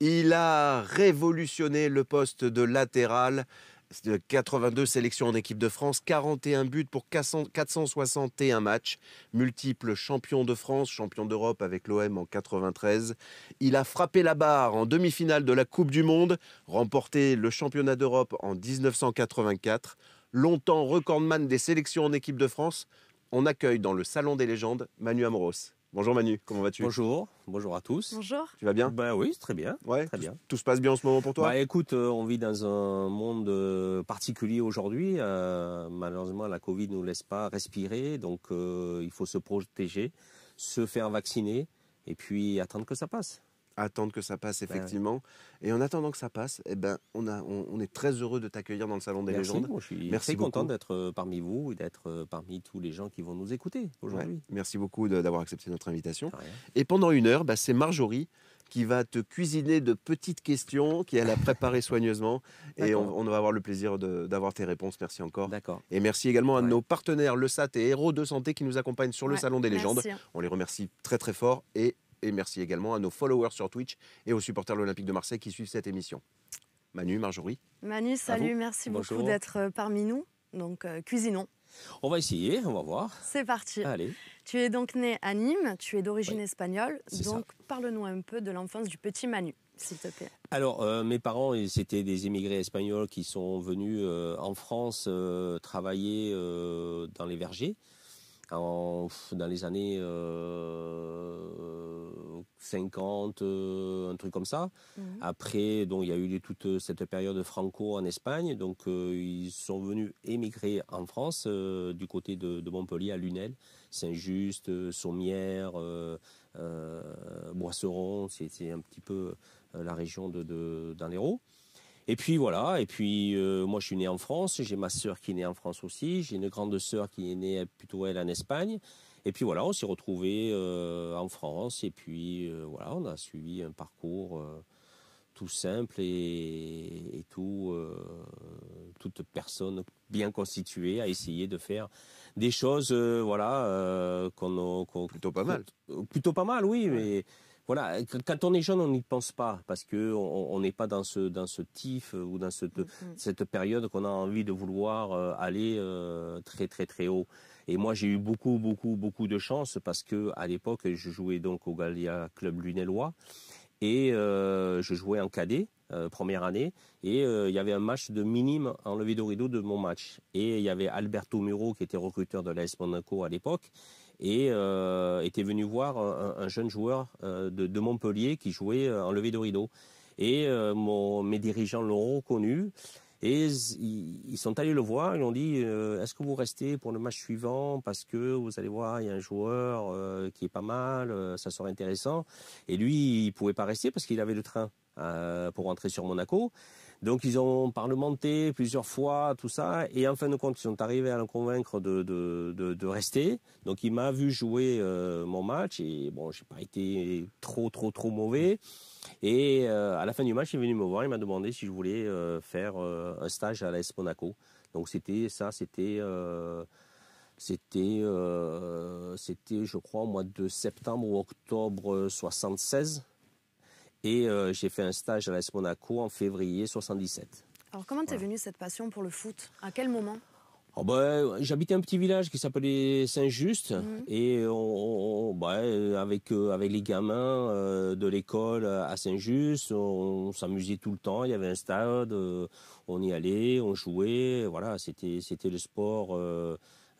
Il a révolutionné le poste de latéral. 82 sélections en équipe de France, 41 buts pour 461 matchs, multiple champion de France, champion d'Europe avec l'OM en 93. Il a frappé la barre en demi-finale de la Coupe du Monde, remporté le championnat d'Europe en 1984. Longtemps recordman des sélections en équipe de France, on accueille dans le Salon des légendes Manu Amoros. Bonjour Manu, comment vas-tu Bonjour, bonjour à tous. Bonjour. Tu vas bien Ben oui, très bien. très bien. Tout se passe bien en ce moment pour toi Bah écoute, euh, on vit dans un monde euh, particulier aujourd'hui. Euh, malheureusement, la Covid ne nous laisse pas respirer, donc il faut se protéger, se faire vacciner et puis attendre que ça passe attendre que ça passe ben effectivement. et en attendant que ça passe, eh ben, on, est très heureux de t'accueillir dans le Salon des légendes. Merci, je suis Merci très content d'être euh, parmi vous et d'être euh, parmi tous les gens qui vont nous écouter aujourd'hui. Merci beaucoup d'avoir accepté notre invitation. Et pendant une heure, bah, c'est Marjorie qui va te cuisiner de petites questions qu'elle a préparées soigneusement. Et on, va avoir le plaisir d'avoir tes réponses. Merci encore. Et merci également à nos partenaires, le SAT et Héros de Santé qui nous accompagnent sur le Salon des Légendes. On les remercie très très fort et et merci également à nos followers sur Twitch et aux supporters de l'Olympique de Marseille qui suivent cette émission. Manu, Marjorie. Manu, salut, merci beaucoup d'être euh, parmi nous. Donc, euh, cuisinons. On va essayer, on va voir. C'est parti. Allez. Tu es donc né à Nîmes, tu es d'origine espagnole. Donc, parle-nous un peu de l'enfance du petit Manu. S'il te plaît. Alors, euh, mes parents, c'était des immigrés espagnols qui sont venus en France travailler dans les vergers dans les années 50, euh, euh, un truc comme ça. Mhm. Après, il y a eu toute euh, cette période franco en Espagne, donc ils sont venus émigrer en France du côté de, Montpellier à Lunel, Saint-Just, Sommières, Boisseron, c'est un petit peu la région de, de et puis voilà, et puis euh, moi je suis né en France, j'ai ma sœur qui est née en France aussi, j'ai une grande sœur qui est née plutôt elle en Espagne. Et puis voilà, on s'est retrouvés euh, en France et puis euh, voilà, on a suivi un parcours tout simple et, tout, toute personne bien constituée a essayé de faire des choses voilà qu'on a plutôt pas mal. Plutôt pas mal, oui, mais voilà, quand on est jeune, on n'y pense pas parce qu'on n'est pas dans ce dans tif euh, ou dans mm, mm. cette période qu'on a envie de vouloir euh, aller euh, très très très haut. Et moi, j'ai eu beaucoup beaucoup beaucoup de chance parce que à l'époque, je jouais donc au Gallia Club Lunellois et je jouais en cadet. première année et il y avait un match de minime en levée de rideau de mon match et il y avait Alberto Muro qui était recruteur de l'AS Monaco à l'époque et euh, était venu voir un, jeune joueur euh, de, Montpellier qui jouait euh, en levée de rideau. Et mes dirigeants l'ont reconnu et ils, sont allés le voir, ils ont dit est-ce que vous restez pour le match suivant parce que vous allez voir il y a un joueur qui est pas mal, ça sera intéressant. Et lui il pouvait pas rester parce qu'il avait le train pour rentrer sur Monaco. Donc ils ont parlementé plusieurs fois, tout ça, et en fin de compte, ils sont arrivés à le convaincre de, de, rester. Donc il m'a vu jouer euh, mon match, et bon, j'ai pas été trop, trop, trop mauvais. Et euh, à la fin du match, il est venu me voir, il m'a demandé si je voulais euh, faire un stage à l'AS Monaco. Donc c'était ça, c'était... c'était, c'était, je crois, au mois de septembre ou octobre 76. Et euh, j'ai fait un stage à l'AS Monaco en février 77. Alors comment t'es venue cette passion pour le foot À quel moment oh, bah, j'habitais un petit village qui s'appelait Saint-Just mhm. et euh, bah, euh, avec avec les gamins de l'école à Saint-Just, on, s'amusait tout le temps. Il y avait un stade, on y allait, on jouait. Voilà, c'était c'était le sport.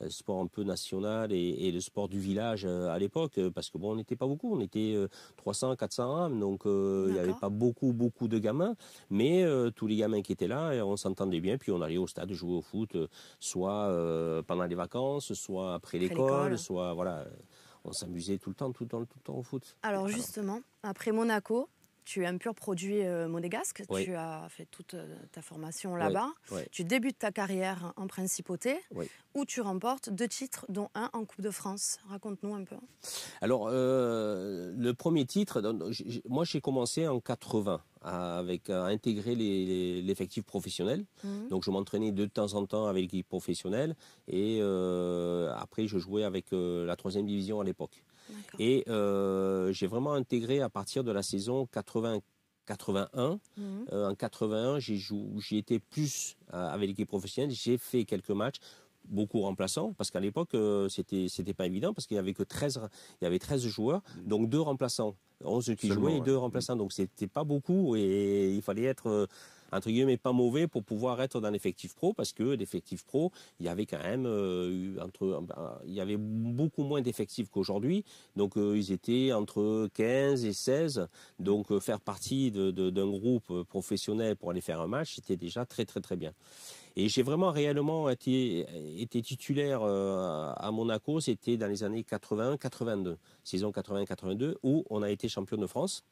Euh, sport un peu national et, le sport du village euh, à l'époque, euh, parce que bon, on n'était pas beaucoup, on était 300, 400 âmes, donc il n'y avait pas beaucoup, beaucoup de gamins, mais tous les gamins qui étaient là, on s'entendait bien, puis on allait au stade jouer au foot, soit pendant les vacances, soit après, après l'école, soit voilà on s'amusait tout le temps, tout le temps, tout le temps au foot. Alors justement, après Monaco, tu es un pur produit euh, monégasque. Tu as fait toute euh, ta formation là-bas. Tu débutes ta carrière en principauté, où tu remportes deux titres, dont un en Coupe de France. Raconte-nous un peu. Alors, euh, le premier titre, moi j'ai commencé en 80 à, avec, intégrer l'effectif professionnel. Mhm. Donc je m'entraînais de temps en temps avec l'équipe professionnelle et après je jouais avec la troisième division à l'époque. Et euh, j'ai vraiment intégré à partir de la saison 80, 81. Mhm. Euh, en 81, j'ai j'ai été plus euh, avec l'équipe professionnelle. J'ai fait quelques matchs beaucoup remplaçants parce qu'à l'époque c'était pas évident parce qu'il y avait que 13 il y avait 13 joueurs mhm. donc deux remplaçants 11 qui jouaient et deux remplaçants mhm. donc c'était pas beaucoup et il fallait être entre guillemets, pas mauvais pour pouvoir être dans l'effectif pro, parce que l'effectif pro, il y avait quand même euh, il y avait beaucoup moins d'effectifs qu'aujourd'hui. Donc, euh, ils étaient entre 15 et 16. Donc, euh, faire partie d'un groupe professionnel pour aller faire un match, c'était déjà très, très, très bien. Et j'ai vraiment réellement été, été titulaire à Monaco, c'était dans les années 80-82, saison 80-82, où on a été champion de France.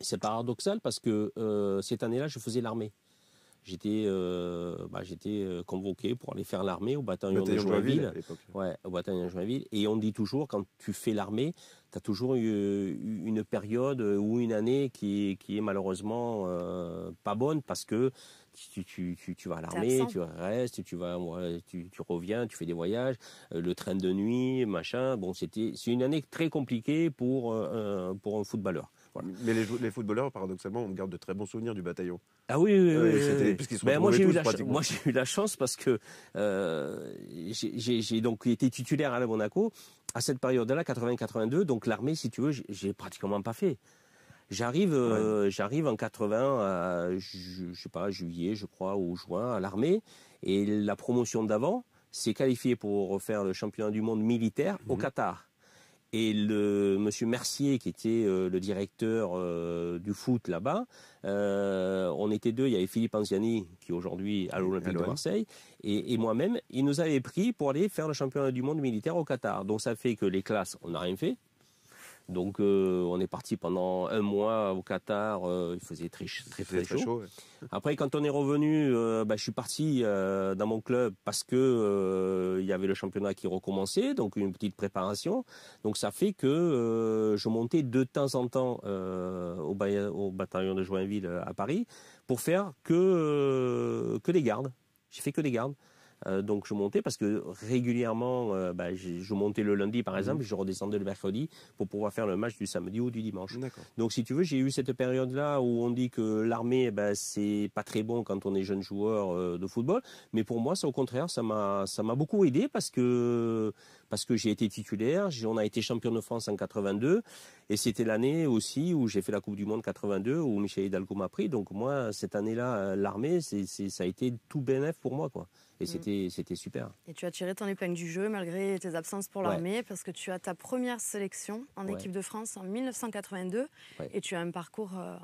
C'est paradoxal parce que euh, cette année-là, je faisais l'armée. J'étais, euh, bah, j'étais euh, convoqué pour aller faire l'armée au bataillon, de Joinville. Et on dit toujours, quand tu fais l'armée, tu as toujours une, une période ou une année qui, est malheureusement pas bonne parce que tu, vas à l'armée, tu restes, tu vas, tu, reviens, tu fais des voyages, le train de nuit, machin. Bon, c'était, c'est une année très compliquée pour pour un footballeur. Mais les, footballeurs, paradoxalement, on garde de très bons souvenirs du bataillon. Ah oui, oui, oui. moi, j'ai eu, la chance parce que euh, j'ai donc été titulaire à la Monaco à cette période-là, 80-82. Donc l'armée, si tu veux, j'ai pratiquement pas fait. J'arrive, euh, en 80, je, je, sais pas, juillet, je crois, ou juin, à l'armée, et la promotion d'avant s'est qualifiée pour faire le championnat du monde militaire au mhm. Qatar. Et le Monsieur Mercier, qui était euh, le directeur euh, du foot là-bas, euh, on était deux. Il y avait Philippe Anziani, qui aujourd'hui à l'Olympique de Marseille, et, et moi-même. Il nous avait pris pour aller faire le championnat du monde militaire au Qatar. Donc ça fait que les classes, on n'a rien fait. Donc euh, on est parti pendant un mois au Qatar, euh, il faisait très chaud. Après quand on est revenu, euh, bah, je suis parti dans mon club parce que il y avait le championnat qui recommençait, donc une petite préparation. Donc ça fait que je montais de temps en temps au, bataillon de Joinville à Paris pour faire que que des gardes. J'ai fait que des gardes. Euh, donc je montais parce que régulièrement, euh, bah, je montais le lundi par mhm. exemple, je redescendais le mercredi pour pouvoir faire le match du samedi ou du dimanche. Donc si tu veux, j'ai eu cette période-là où on dit que l'armée, bah, c'est pas très bon quand on est jeune joueur euh, de football, mais pour moi, c'est au contraire, ça m'a ça m'a beaucoup aidé parce que parce que j'ai été titulaire, on a été champion de France en 82 et c'était l'année aussi où j'ai fait la Coupe du Monde 82 où Michel Hidalgo m'a pris. Donc moi, cette année-là, l'armée, c'est ça a été tout bénéf pour moi quoi. Et mm. c'était super. Et tu as tiré ton épingle du jeu malgré tes absences pour l'armée parce que tu as ta première sélection en équipe de France en 1982 et tu as un parcours euh,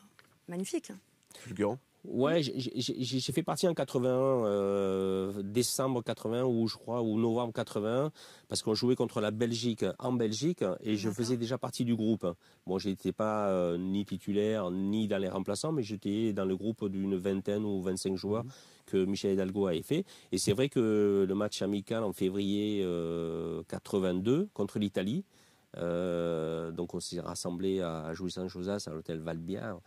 magnifique. Fulgurant. Ouais, j'ai fait partie en 81, euh, décembre 80 ou je crois ou novembre 81, parce qu'on jouait contre la Belgique en Belgique et je faisais déjà partie du groupe. Bon, j'étais pas euh, ni titulaire ni dans les remplaçants, mais j'étais dans le groupe d'une vingtaine ou vingt-cinq joueurs mhm. que Michel Hidalgo avait fait. Et c'est vrai que le match amical en février 82 euh, contre l'Italie, donc on s'est rassemblés à, à saint josas à l'hôtel Valbière.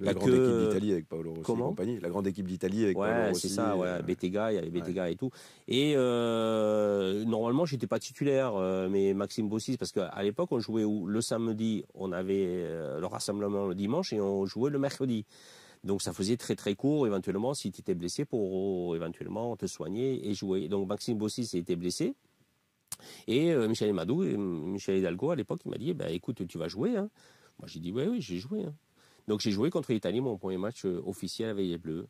La bah grande équipe d'Italie avec Paolo Rossi compagnie. La grande équipe d'Italie avec Paolo Rossi. c'est ça, euh, il y avait Bettega et tout. Et euh, normalement, j'étais pas titulaire, euh, mais Maxime Bossis, parce qu'à l'époque, on jouait le samedi, on avait le rassemblement le dimanche et on jouait le mercredi. Donc ça faisait très très court éventuellement si tu étais blessé pour éventuellement te soigner et jouer. Donc Maxime Bossis était blessé. Et Michel Madou, Michel Hidalgo à l'époque, il m'a dit, eh ben écoute, tu vas jouer. Hein. Moi j'ai dit, oui, oui, j'ai joué. Donc j'ai joué contre l'Italie, mon premier match euh, officiel avec les Bleus.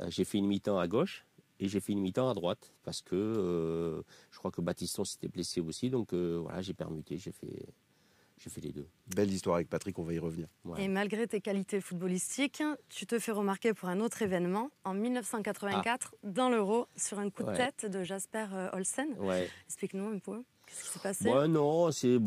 Euh, j'ai fait une mi-temps à gauche et j'ai fait une mi-temps à droite parce que euh, je crois que Battiston s'était blessé aussi. Donc voilà, j'ai permuté, j'ai fait, j'ai fait les deux. Belle histoire avec Patrick, on va y revenir. Et malgré tes qualités footballistiques, tu te fais remarquer pour un autre événement en 1984 ah. dans l'Euro sur un coup de tête de Jasper Olsen. Ouais. Explique-nous un peu quest bah Non, c'est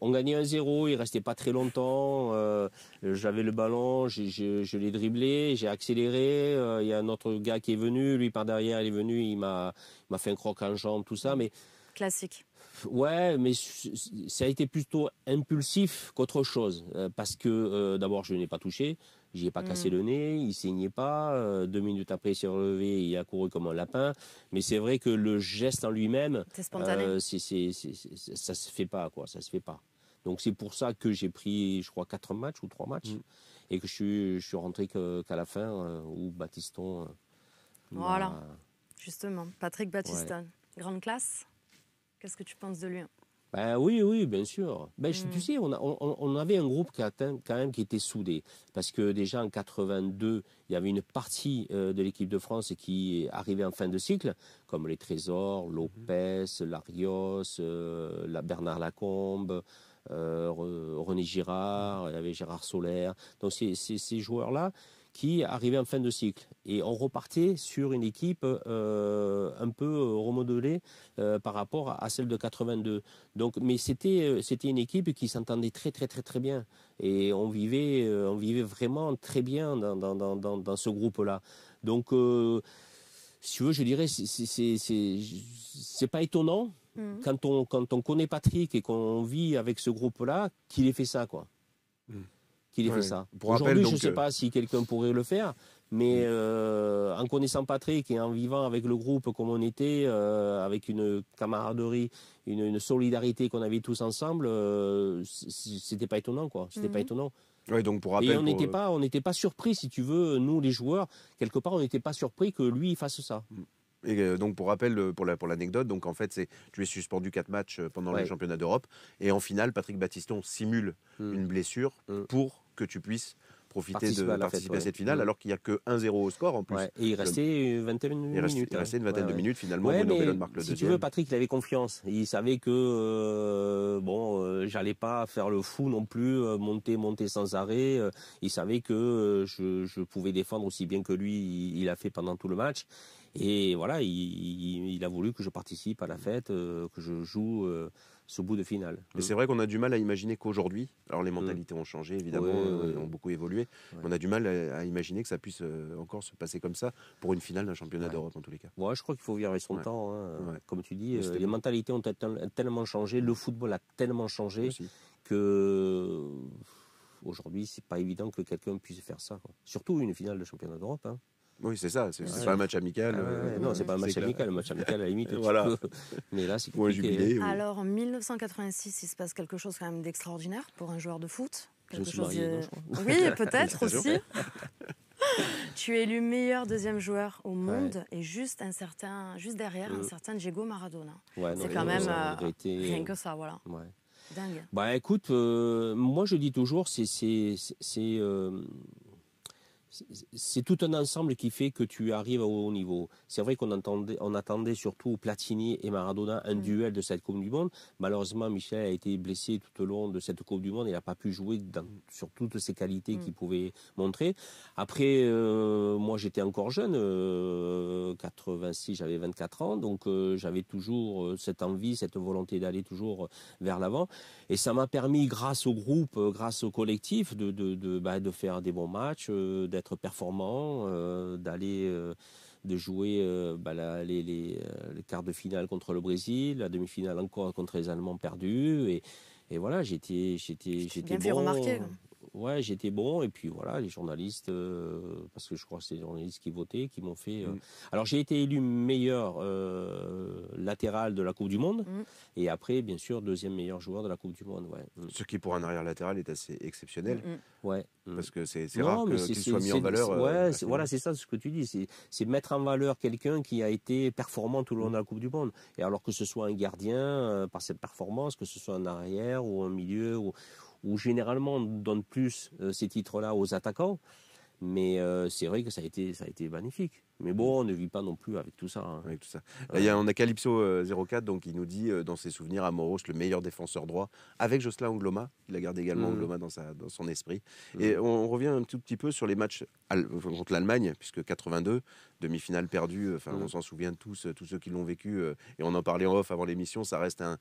on gagnait un zéro. il restait pas très longtemps. Euh, j'avais le ballon, je, l'ai dribblé, j'ai accéléré. Euh, il y a un autre gars qui est venu, lui par derrière, il est venu, il m'a fait un croc en jambe, tout ça. Mais classique. Ouais, mais ça a été plutôt impulsif qu'autre chose, euh, parce que d'abord je n'ai pas touché. J'y ai pas cassé mm. le nez, il saignait pas. Euh, deux minutes après, il s'est relevé, il a couru comme un lapin. Mais c'est vrai que le geste en lui-même, euh, ça se fait pas, quoi. Ça se fait pas. Donc c'est pour ça que j'ai pris, je crois, quatre matchs ou trois matchs, mm. et que je suis, rentré qu'à la fin euh, où Batiston. voilà, justement, Patrick Batiston, grande classe. Qu'est-ce que tu penses de lui ben oui, oui, bien sûr. Ben, tu mm. sais, on, avait un groupe qui quand même qui était soudé. Parce que déjà en 82, il y avait une partie euh, de l'équipe de France qui arrivait en fin de cycle, comme les Trésors, mm-hmm. Lopez, Larios, euh, Bernard Lacombe, euh, René Girard, il y avait Gérard Solaire. Donc ces joueurs-là, qui arrivait en fin de cycle. Et on repartait sur une équipe euh, un peu euh, remodelée euh, par rapport à celle de 82. Donc, mais c'était c'était une équipe qui s'entendait très très très très bien. Et on vivait on vivait vraiment très bien dans dans dans, ce groupe-là. Donc si tu veux, je dirais, c'est pas étonnant mmh. quand on quand on connaît Patrick et qu'on vit avec ce groupe-là qu'il ait fait ça, quoi ait fait ça. Aujourd'hui, je ne sais euh, pas si quelqu'un pourrait le faire, mais euh, en connaissant Patrick et en vivant avec le groupe comme on était, euh, avec une camaraderie, une, solidarité qu'on avait tous ensemble, ce c'était pas étonnant, quoi. C'était pas mhm. étonnant. Ouais, donc pour rappel, et on n'était pas, on n'était pas surpris, si tu veux, nous les joueurs, quelque part, on n'était pas surpris que lui fasse ça. Et donc pour rappel, pour la pour l'anecdote, donc en fait c'est tu es suspendu quatre matchs pendant le championnat d'Europe et en finale Patrick Battiston simule hmm. une blessure hmm. pour que tu puisses profiter de participer à cette finale, mmh. alors qu'il n'y a que 1-0 au score en plus. Et il restait une vingtaine de minutes. Il restait une hein. de minutes finalement. tu veux, Patrick, il avait confiance. Il savait que euh, bon, euh, j'allais pas faire le fou non plus, euh, monter, monter sans arrêt. il savait que je, pouvais défendre aussi bien que lui. Il, a fait pendant tout le match. Et voilà, il, a voulu que je participe à la fête, que je joue ce bout de finale. Mais c'est vrai qu'on a du mal à imaginer qu'aujourd'hui, alors les mm. mentalités ont changé, évidemment, euh, ont beaucoup évolué, on a du mal à, imaginer que ça puisse euh, encore se passer comme ça pour une finale d'un championnat d'Europe, en tous les cas. Ouais, je crois qu'il faut vivre son temps. Hein. Comme tu dis, euh, les mentalités ont tellement changé, le football a tellement changé qu'aujourd'hui que aujourd'hui, c'est pas évident que quelqu'un puisse faire ça. Surtout une finale de championnat d'Europe. Hein. Oui, c'est ça. C'est pas un match amical. Ah, euh, non, c'est pas un match amical. Le match amical, à la limite, voilà. Mais là, c'est compliqué. jubilé Alors, en 1986, il se passe quelque chose quand même d'extraordinaire pour un joueur de foot. Quelque chose oui, peut-être aussi. tu es élu meilleur deuxième joueur au monde et juste un certain, juste derrière un mm. certain Diego Maradona. c'est quand même euh, rien que ça, voilà. Dingue. Bah, écoute, euh, moi je dis toujours, c'est c'est tout un ensemble qui fait que tu arrives au haut niveau. C'est vrai qu'on on attendait surtout Platini et Maradona un mm. duel de cette Coupe du Monde. Malheureusement, Michel a été blessé tout au long de cette Coupe du Monde. Il n'a pas pu jouer sur toutes ses qualités mm. qu'il pouvait montrer. Après, euh, moi, j'étais encore jeune, 86, euh, j'avais 24 ans, donc euh, j'avais toujours cette envie, cette volonté d'aller toujours vers l'avant. Et ça m'a permis, grâce au groupe, grâce au collectif, de de, de, bah, de faire des bons matchs d'être performant, euh, d'aller, euh, de jouer euh, bah, les, quarts de finale contre le Brésil, la demi-finale encore contre les Allemands perdus. Et, voilà, j'étais, j'étais, j'étais bon. Fait ouais, j'étais bon. Et puis voilà, les journalistes, euh, parce que je crois que c'est les journalistes qui votaient, qui m'ont fait. Euh, mm. Alors j'ai été élu meilleur euh, latéral de la Coupe du Monde. Mm. Et après, bien sûr, deuxième meilleur joueur de la Coupe du Monde. Ouais. Mm. Ce qui pour un arrière latéral est assez exceptionnel. Ouais. Parce que c'est rare que tu mis en valeur. Ouais, voilà, c'est ça ce que tu dis. C'est mettre en valeur quelqu'un qui a été performant tout le long de la Coupe du Monde. Et alors que ce soit un gardien par cette performance, que ce soit un arrière ou un milieu ou où généralement on donne plus euh, ces titres-là aux attaquants. Mais euh, c'est vrai que ça a été, ça a été magnifique. Mais bon, on ne vit pas non plus avec tout ça. Hein. Euh. y a, on a Calypso04 donc, il nous dit, euh, dans ses souvenirs, à Amoros, le meilleur défenseur droit, avec Jocelyn Angloma. Il a gardé également mm. dans, sa, dans son esprit. Mm. Et on, revient un tout petit peu sur les matchs contre l'Allemagne, puisque 82, demi-finale perdue, euh, enfin, mm. on s'en souvient tous, tous ceux qui l'ont vécu, et on en parlait en off avant l'émission, ça reste un,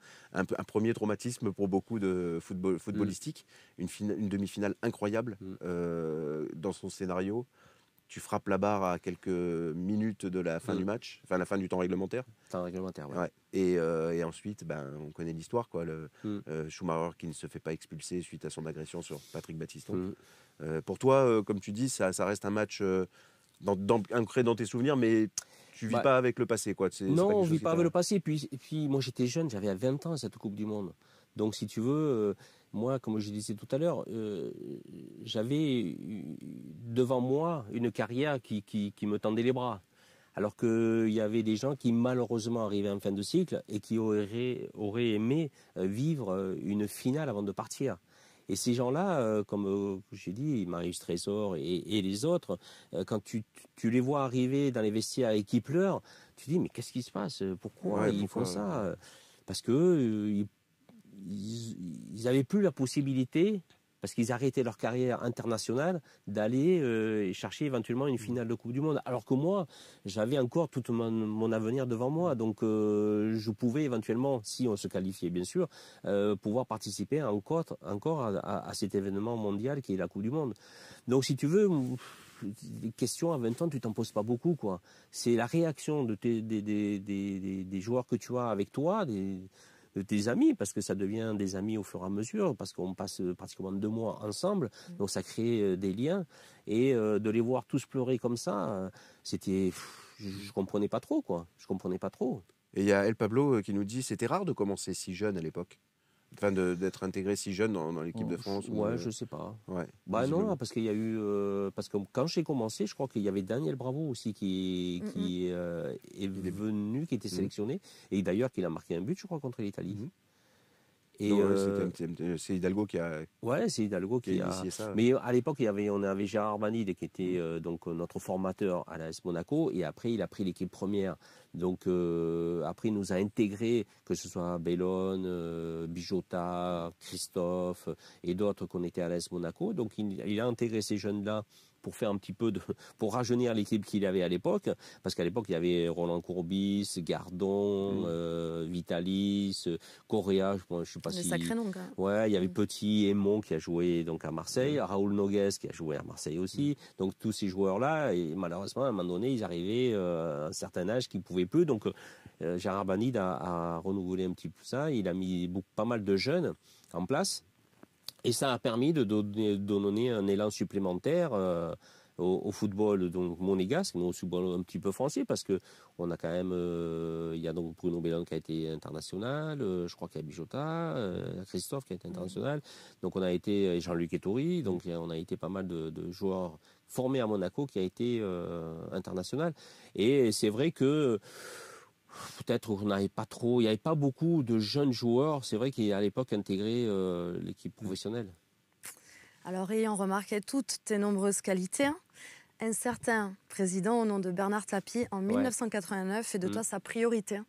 premier traumatisme pour beaucoup de football, footballistiques. Une, une demi-finale incroyable dans son scénario tu frappes la barre à quelques minutes de la fin mm. du match, enfin la fin du temps réglementaire. Temps réglementaire, ouais. Euh, et, ensuite, ben, on connaît l'histoire, quoi. Le, mm. euh, Schumacher qui ne se fait pas expulser suite à son agression sur Patrick Baptiste. Mm. Euh, pour toi, comme tu dis, ça, ça reste un match dans, dans, ancré dans tes souvenirs, mais tu vis bah pas avec le passé, quoi. Non, on vit pas avec le passé. puis, et puis moi, j'étais jeune, j'avais 20 ans à cette Coupe du Monde. Donc, si tu veux, moi, comme je disais tout à l'heure, euh, j'avais devant moi une carrière qui, me tendait les bras. Alors qu'il y avait des gens qui malheureusement arrivaient en fin de cycle et qui auraient, aimé euh, vivre euh, une finale avant de partir. Et ces gens-là, comme j'ai dit, Marius Trésor et, les autres, quand tu, les vois arriver dans les vestiaires et qui pleurent, tu dis mais qu'est-ce qui se passe Pourquoi ils font ça Parce que ils n'avaient plus la possibilité, parce qu'ils arrêtaient leur carrière internationale, d'aller euh, chercher éventuellement une finale de Coupe du Monde. Alors que moi, j'avais encore tout mon, avenir devant moi, donc euh, je pouvais éventuellement, si on se qualifiait bien sûr, euh, pouvoir participer encore, à, cet événement mondial qui est la Coupe du Monde. Donc si tu veux, des questions à 20 ans, tu t'en poses pas beaucoup, quoi. C'est la réaction des, des, joueurs que tu as avec toi, des des amis, parce que ça devient des amis au fur et à mesure, parce qu'on passe euh, pratiquement deux mois ensemble, mm. donc ça crée euh, des liens. Et euh, de les voir tous pleurer comme ça, c'était, je, ne comprenais pas trop, quoi. Je comprenais pas trop. Et il y a El Pablo qui nous dit, c'était rare de commencer si jeune à l'époque. Enfin, d'être intégré si jeune dans, l'équipe de oh, France Ouais, je sais pas. Ouais, bah non, parce qu'il y a eu. Euh, parce que quand j'ai commencé, je crois qu'il y avait Daniel Bravo aussi qui, euh, est venu, qui était mm. sélectionné. Et d'ailleurs, qu'il a marqué un but, je crois, contre l'Italie. Mm-hmm. Euh, euh, c'est Hidalgo qui a. Ouais, c'est Hidalgo qui, a. Mais euh, à l'époque, on avait Gérard Manide qui était mm. donc notre formateur à l'AS Monaco, et après, il a pris l'équipe première. Donc après, il nous a intégrés, que ce soit Bellone, Bijota, Christophe et d'autres qu'on était à l'AS Monaco. Donc il a intégré ces jeunes-là pour faire un petit peu de, pour rajeunir l'équipe qu'il avait à l'époque, parce qu'à l'époque il y avait Roland Courbis, Gardon, mm. euh, Vitalis, Correa, je, ne sais pas si. sacré nom, Ouais, il y avait Petit mm. Petit, Aymon qui a joué donc à Marseille, mm. Raoul Nogues qui a joué à Marseille aussi. Donc tous ces joueurs-là, et malheureusement à un moment donné, ils arrivaient euh, à un certain âge qu'ils pouvaient plus. Donc euh, Gérard Banide a, a, renouvelé un petit peu ça. Il a mis beaucoup, pas mal de jeunes en place et ça a permis de donner, donner un élan supplémentaire euh, au, football donc monégasque, mais au football un petit peu français, parce que on a quand même, euh, il y a donc Bruno Bellon qui a été international, euh, je crois qu'il y a Bijota, Christophe qui a été mmh. international, donc on a été Jean-Luc Ettori, donc on a été pas mal de, de joueurs formés à Monaco qui a été international. Et c'est vrai que peut-être qu'on n'avait pas trop, il n'y avait pas beaucoup de jeunes joueurs, c'est vrai à l'époque intégré euh, l'équipe mm. professionnelle. Alors, ayant remarqué toutes tes nombreuses qualités, hein, un certain président au nom de Bernard Tapie en 1989 fait de mm. toi sa priorité.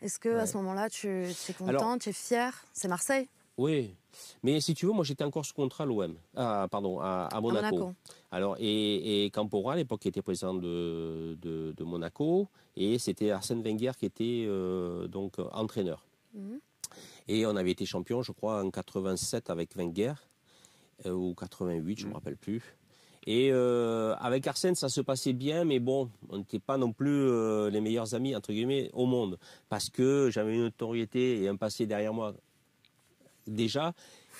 Est-ce que à ce moment-là, tu es content, tu es fier C'est Marseille Oui, mais si tu veux, moi j'étais encore sous contrat à l'OM, ah, pardon, à, Monaco. Alors, et, Campora, à l'époque, était président de, Monaco, et c'était Arsène Wenger qui était euh, donc entraîneur. Mhm. Et on avait été champion, je crois, en 87 avec Wenger, euh, ou 88, je ne me mhm. rappelle plus. Et euh, avec Arsène, ça se passait bien, mais bon, on n'était pas non plus les meilleurs amis entre guillemets au monde, parce que j'avais une notoriété et un passé derrière moi déjà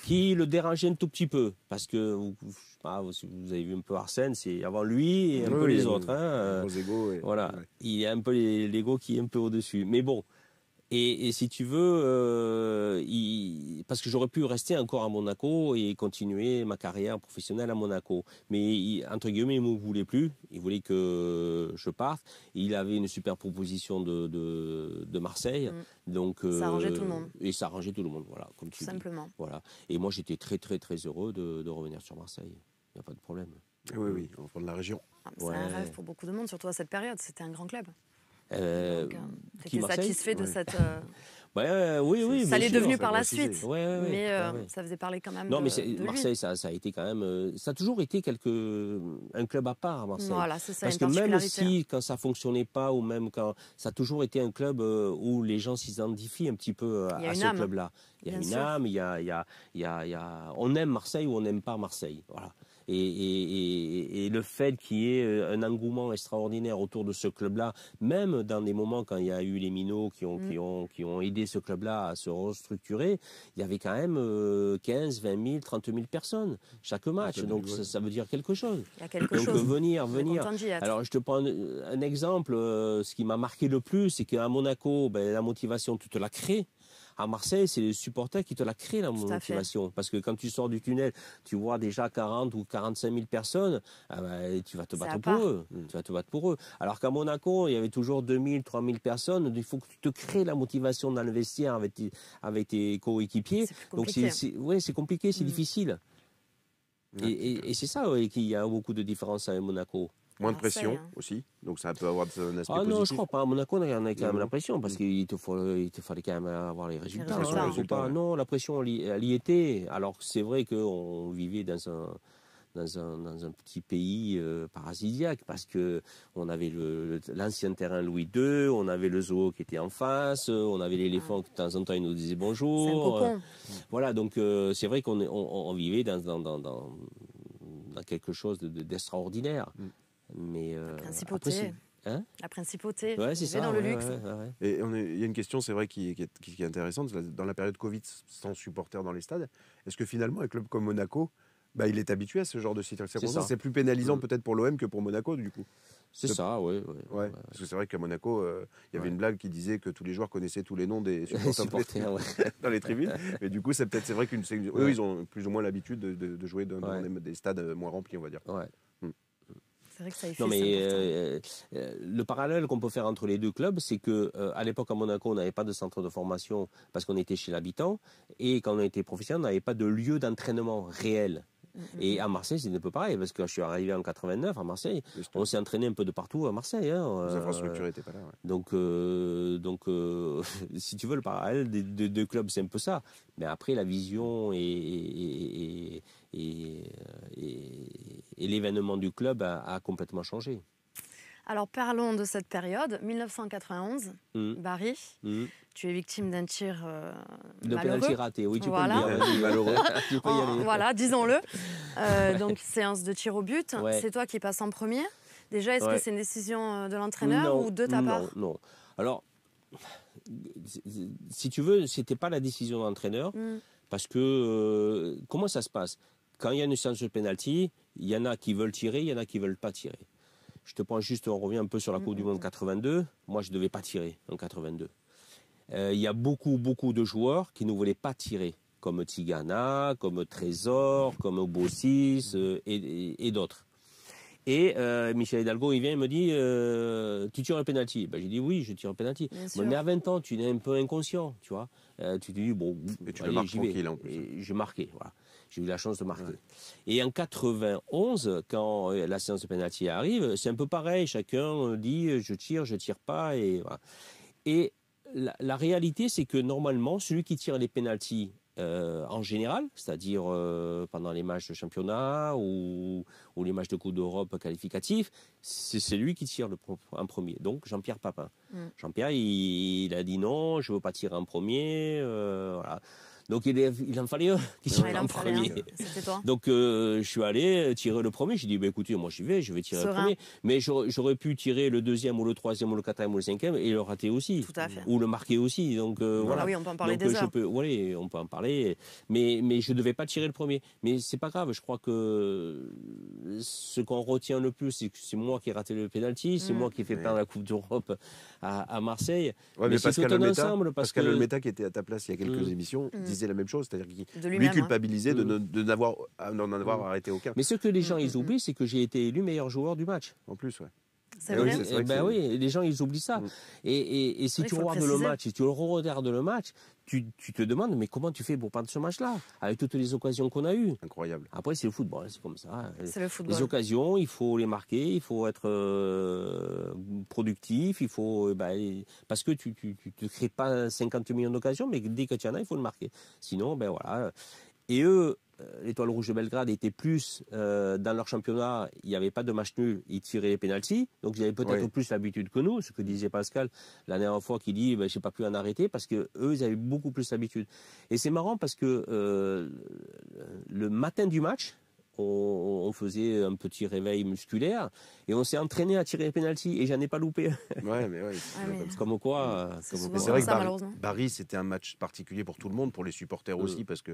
qui le dérangeait un tout petit peu. Parce que vous, vous avez vu un peu Arsène, c'est avant lui et un peu les autres. Hein, euh, voilà. Il y a un peu l'ego qui est un peu au-dessus. Mais bon, et, si tu veux, euh, parce que j'aurais pu rester encore à Monaco et continuer ma carrière professionnelle à Monaco. Mais entre guillemets, il ne me voulait plus. Il voulait que je parte. Il avait une super proposition de, Marseille. Mm. Donc, ça euh, arrangeait tout le monde. Et ça arrangeait tout le monde, voilà. Comme tu Simplement. Voilà. Et moi, j'étais très, très, très heureux de, revenir sur Marseille. Il n'y a pas de problème. Oui, oui, on prend de la région. Ah, c'est un rêve pour beaucoup de monde, surtout à cette période. C'était un grand club. Euh, euh satisfait de cette. Euh, bah, oui, oui. Ça l'est devenu par la suite. Ouais, ouais, mais euh, ça faisait parler quand même. Non, mais Marseille, Ça, a été quand même. Ça a toujours été quelque, un club à part, Marseille. Voilà, ça, Parce que même si, quand ça fonctionnait pas, ou même quand. Ça a toujours été un club où les gens s'identifient un petit peu à, ce club-là. Il y a une âme, il y a, y a, il y a, On aime Marseille ou on n'aime pas Marseille. Voilà et, le fait qu'il y ait euh, un engouement extraordinaire autour de ce club-là, même dans des moments quand il y a eu les minots qui ont, mm. aidé ce club-là à se restructurer, il y avait quand même 15, 20 000, 30 000 personnes chaque ah, match. Donc ça, veut dire quelque chose. Il y a quelque Donc euh, venir, venir. Alors je te prends un exemple. Euh, ce qui m'a marqué le plus, c'est qu'à Monaco, ben, la motivation, tu te la crées. À Marseille, c'est les supporters qui te la créent, la motivation. Parce que quand tu sors du tunnel, tu vois déjà 40 ou 45 000 personnes, ah bah, tu vas te battre pour eux. Tu vas te battre pour eux. Alors qu'à Monaco, il y avait toujours 3 000 personnes. Il faut que tu te crées la motivation dans le vestiaire avec tes, coéquipiers. Donc c'est, c'est compliqué, c'est mm. difficile. Et, c'est ça qu'il y a beaucoup de différence avec Monaco. Moins de pression hein. aussi, donc ça peut avoir un aspect ah non, je crois pas. À Monaco, on a quand même la mmh. pression parce mmh. qu'il te, te fallait quand même avoir les résultats. Hein. Non, la pression, elle y était. Alors c'est vrai qu'on vivait dans un, dans un, dans un, petit pays euh, parasidiaque parce que on avait l'ancien terrain Louis II, on avait le zoo qui était en face, on avait l'éléphant qui de temps en temps il nous disait bonjour. Euh, voilà, donc euh, c'est vrai qu'on vivait dans, dans, quelque chose d'extraordinaire. Mmh. Mais euh, la principauté. Hein la principauté. c'est Dans le luxe. Et il y a une question, c'est vrai, qui, qui, est, qui, est intéressante. Dans la période Covid, sans supporters dans les stades, est-ce que finalement, un club comme Monaco, bah, il est habitué à ce genre de situation C'est plus pénalisant mm. peut-être pour l'OM que pour Monaco, du coup. C'est ça, oui. Ouais, Parce que c'est vrai qu'à Monaco, euh, il y avait une blague qui disait que tous les joueurs connaissaient tous les noms des supporters dans les tribunes. Mais du coup, c'est peut-être c'est vrai qu'eux, ils ont plus ou moins l'habitude de, jouer dans, des, des, stades euh, moins remplis, on va dire vrai que ça Non, mais euh, euh, le parallèle qu'on peut faire entre les deux clubs, c'est que euh, à l'époque à Monaco, on n'avait pas de centre de formation parce qu'on était chez l'habitant, et quand on était professionnel, on n'avait pas de lieu d'entraînement réel. Et à Marseille, c'est un peu pareil, parce que je suis arrivé en 89 à Marseille. On s'est entraîné un peu de partout à Marseille. Hein, Les euh, infrastructures n'étaient pas là. Donc, euh, donc euh, si tu veux, le parallèle des deux clubs, c'est un peu ça. Mais après, la vision et, et, l'événement du club a complètement changé. Alors parlons de cette période, 1991, mmh. Barry. Mmh. Tu es victime d'un tir euh, raté, oui, tu voilà. peux dire, Voilà, disons-le. Euh, donc séance de tir au but. C'est toi qui passes en premier. Déjà, est-ce que c'est une décision euh, de l'entraîneur ou de ta part Non, non. Alors, si tu veux, c'était pas la décision de l'entraîneur. Mmh. Parce que, comment ça se passe Quand il y a une séance de penalty, il y en a qui veulent tirer, il y en a qui veulent pas tirer. Je te prends juste, on revient un peu sur la mm, Coupe du mm, Monde 82. Mm. Moi, je ne devais pas tirer en 82. Euh, il y a beaucoup, beaucoup de joueurs qui ne voulaient pas tirer, comme Tigana, comme Trésor, comme Bossis euh, et, et, d'autres. Et euh, Michel Hidalgo, il vient et me dit Tu tires un penalty ben, J'ai dit Oui, je tire un penalty. Mais, à 20 ans, tu es un peu inconscient, tu vois. tu te dis Bon, et tu le marques tranquille je voilà. J'ai eu la chance de marquer. Et en 91, quand euh, la séance de penalty arrive, c'est un peu pareil. Chacun dit euh, je tire, je tire pas. Et, voilà. et la, réalité, c'est que normalement, celui qui tire les penalties euh, en général, c'est-à-dire pendant les matchs de championnat ou, ou les matchs de Coupe d'Europe qualificatifs, c'est celui qui tire le, en premier. Donc Jean-Pierre Papin. Mm. Jean-Pierre, il, a dit non, je veux pas tirer en premier. voilà. Donc il, en fallait un qui en premier. Toi. Donc euh, je suis allé tirer le premier. J'ai dit, bah, écoutez, moi j'y vais, je vais tirer le premier. Mais j'aurais pu tirer le deuxième ou le troisième ou le quatrième ou le cinquième et le rater aussi. Tout à fait. Ou le marquer aussi. Donc euh, ah voilà. oui, on peut en parler des euh, je peux, on peut en parler. Mais, mais je ne devais pas tirer le premier. Mais c'est pas grave. Je crois que ce qu'on retient le plus, c'est que c'est moi qui ai raté le penalty, c'est mm. moi qui ai fait perdre la Coupe d'Europe à, Marseille. mais, c'est un ensemble. Parce Pascal que... Olmeta, qui était à ta place il y a quelques mm. émissions, mm la même chose, c'est-à-dire lui, hein. culpabiliser de mm. n'en avoir, euh, avoir, mm. arrêté aucun. Mais ce que les gens mm, ils oublient, c'est que j'ai été élu meilleur joueur du match. En plus, ouais. Eh c'est vrai. Oui, eh ben oui, les gens ils oublient ça. Mm. Et, et, si tu regardes le, match, si tu regardes le match, tu, te demandes mais comment tu fais pour prendre ce match-là avec toutes les occasions qu'on a eues. Incroyable. Après c'est le football, c'est comme ça. C'est le football. Les occasions, il faut les marquer, il faut être euh, productif, il faut ben, parce que tu tu tu te crées pas 50 millions d'occasions, mais dès que tu en as, il faut le marquer. Sinon ben voilà. Et eux euh, l'étoile rouge de Belgrade était plus euh, dans leur championnat, il n'y avait pas de match nul, ils tiraient les pénalties, donc ils avaient peut-être plus l'habitude que nous, ce que disait Pascal la dernière fois qui dit ben, je n'ai pas pu en arrêter parce que eux ils avaient beaucoup plus l'habitude. Et c'est marrant parce que euh, le matin du match, on, faisait un petit réveil musculaire et on s'est entraîné à tirer les pénalties et j'en ai pas loupé. Ouais, mais ouais, ah comme quoi. Euh, c'est vrai que Barry, c'était un match particulier pour tout le monde, pour les supporters euh. aussi, parce que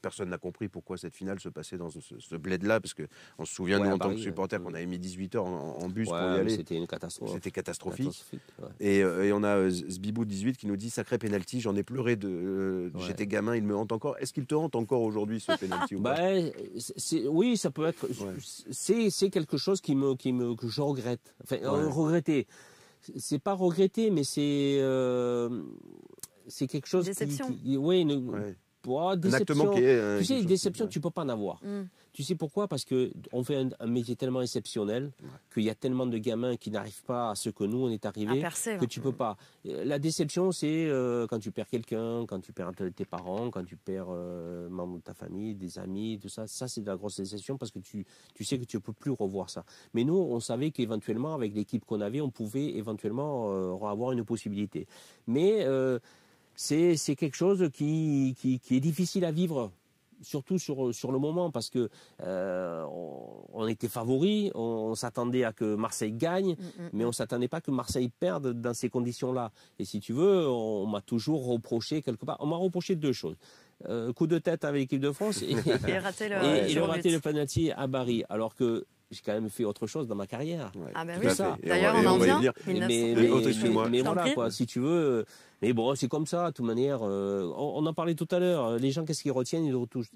personne n'a compris pourquoi cette finale se passait dans ce, bled-là, parce que on se souvient nous en tant que euh, supporters qu'on avait mis 18 heures en, bus pour y aller. C'était une catastrophe. C'était catastrophique. et, on a euh, Zbibou 18 qui nous dit sacré penalty, j'en ai pleuré j'étais gamin, il me hante encore. Est-ce qu'il te hante encore aujourd'hui ce penalty bah, oui oui, ça peut être. C'est quelque chose qui me qui me que je regrette. Enfin, euh, regretter. C'est pas regretter, mais c'est euh, c'est quelque chose. Qui, oui, une, ah, déception. Hein, tu sais, déception, tu peux pas en avoir. Mm. Tu sais pourquoi Parce que on fait un, métier tellement exceptionnel qu'il y a tellement de gamins qui n'arrivent pas à ce que nous on est arrivé que tu peux pas. La déception, c'est euh, quand tu perds quelqu'un, quand tu perds tes parents, quand tu perds euh, membre de ta famille, des amis, tout ça. Ça, c'est de la grosse déception parce que tu tu sais que tu ne peux plus revoir ça. Mais nous, on savait qu'éventuellement, avec l'équipe qu'on avait, on pouvait éventuellement euh, avoir une possibilité. Mais euh, c'est quelque chose qui, qui, qui est difficile à vivre surtout sur, sur le moment, parce que euh, on, était favori, on, s'attendait à que Marseille gagne, mm, mm, mais mm. on s'attendait pas que Marseille perde dans ces conditions-là. Et si tu veux, on, m'a toujours reproché quelque part, on m'a reproché deux choses. Euh, coup de tête avec l'équipe de France et, et, le raté le penalty à Paris, alors que j'ai quand même fait autre chose dans ma carrière. Ah ben oui, ça. D'ailleurs, on, en vient. Mais, voilà, quoi, si tu veux. Euh, mais bon, c'est comme ça, de toute manière. Euh, on, en parlait tout à l'heure. Euh, les gens, qu'est-ce qu'ils retiennent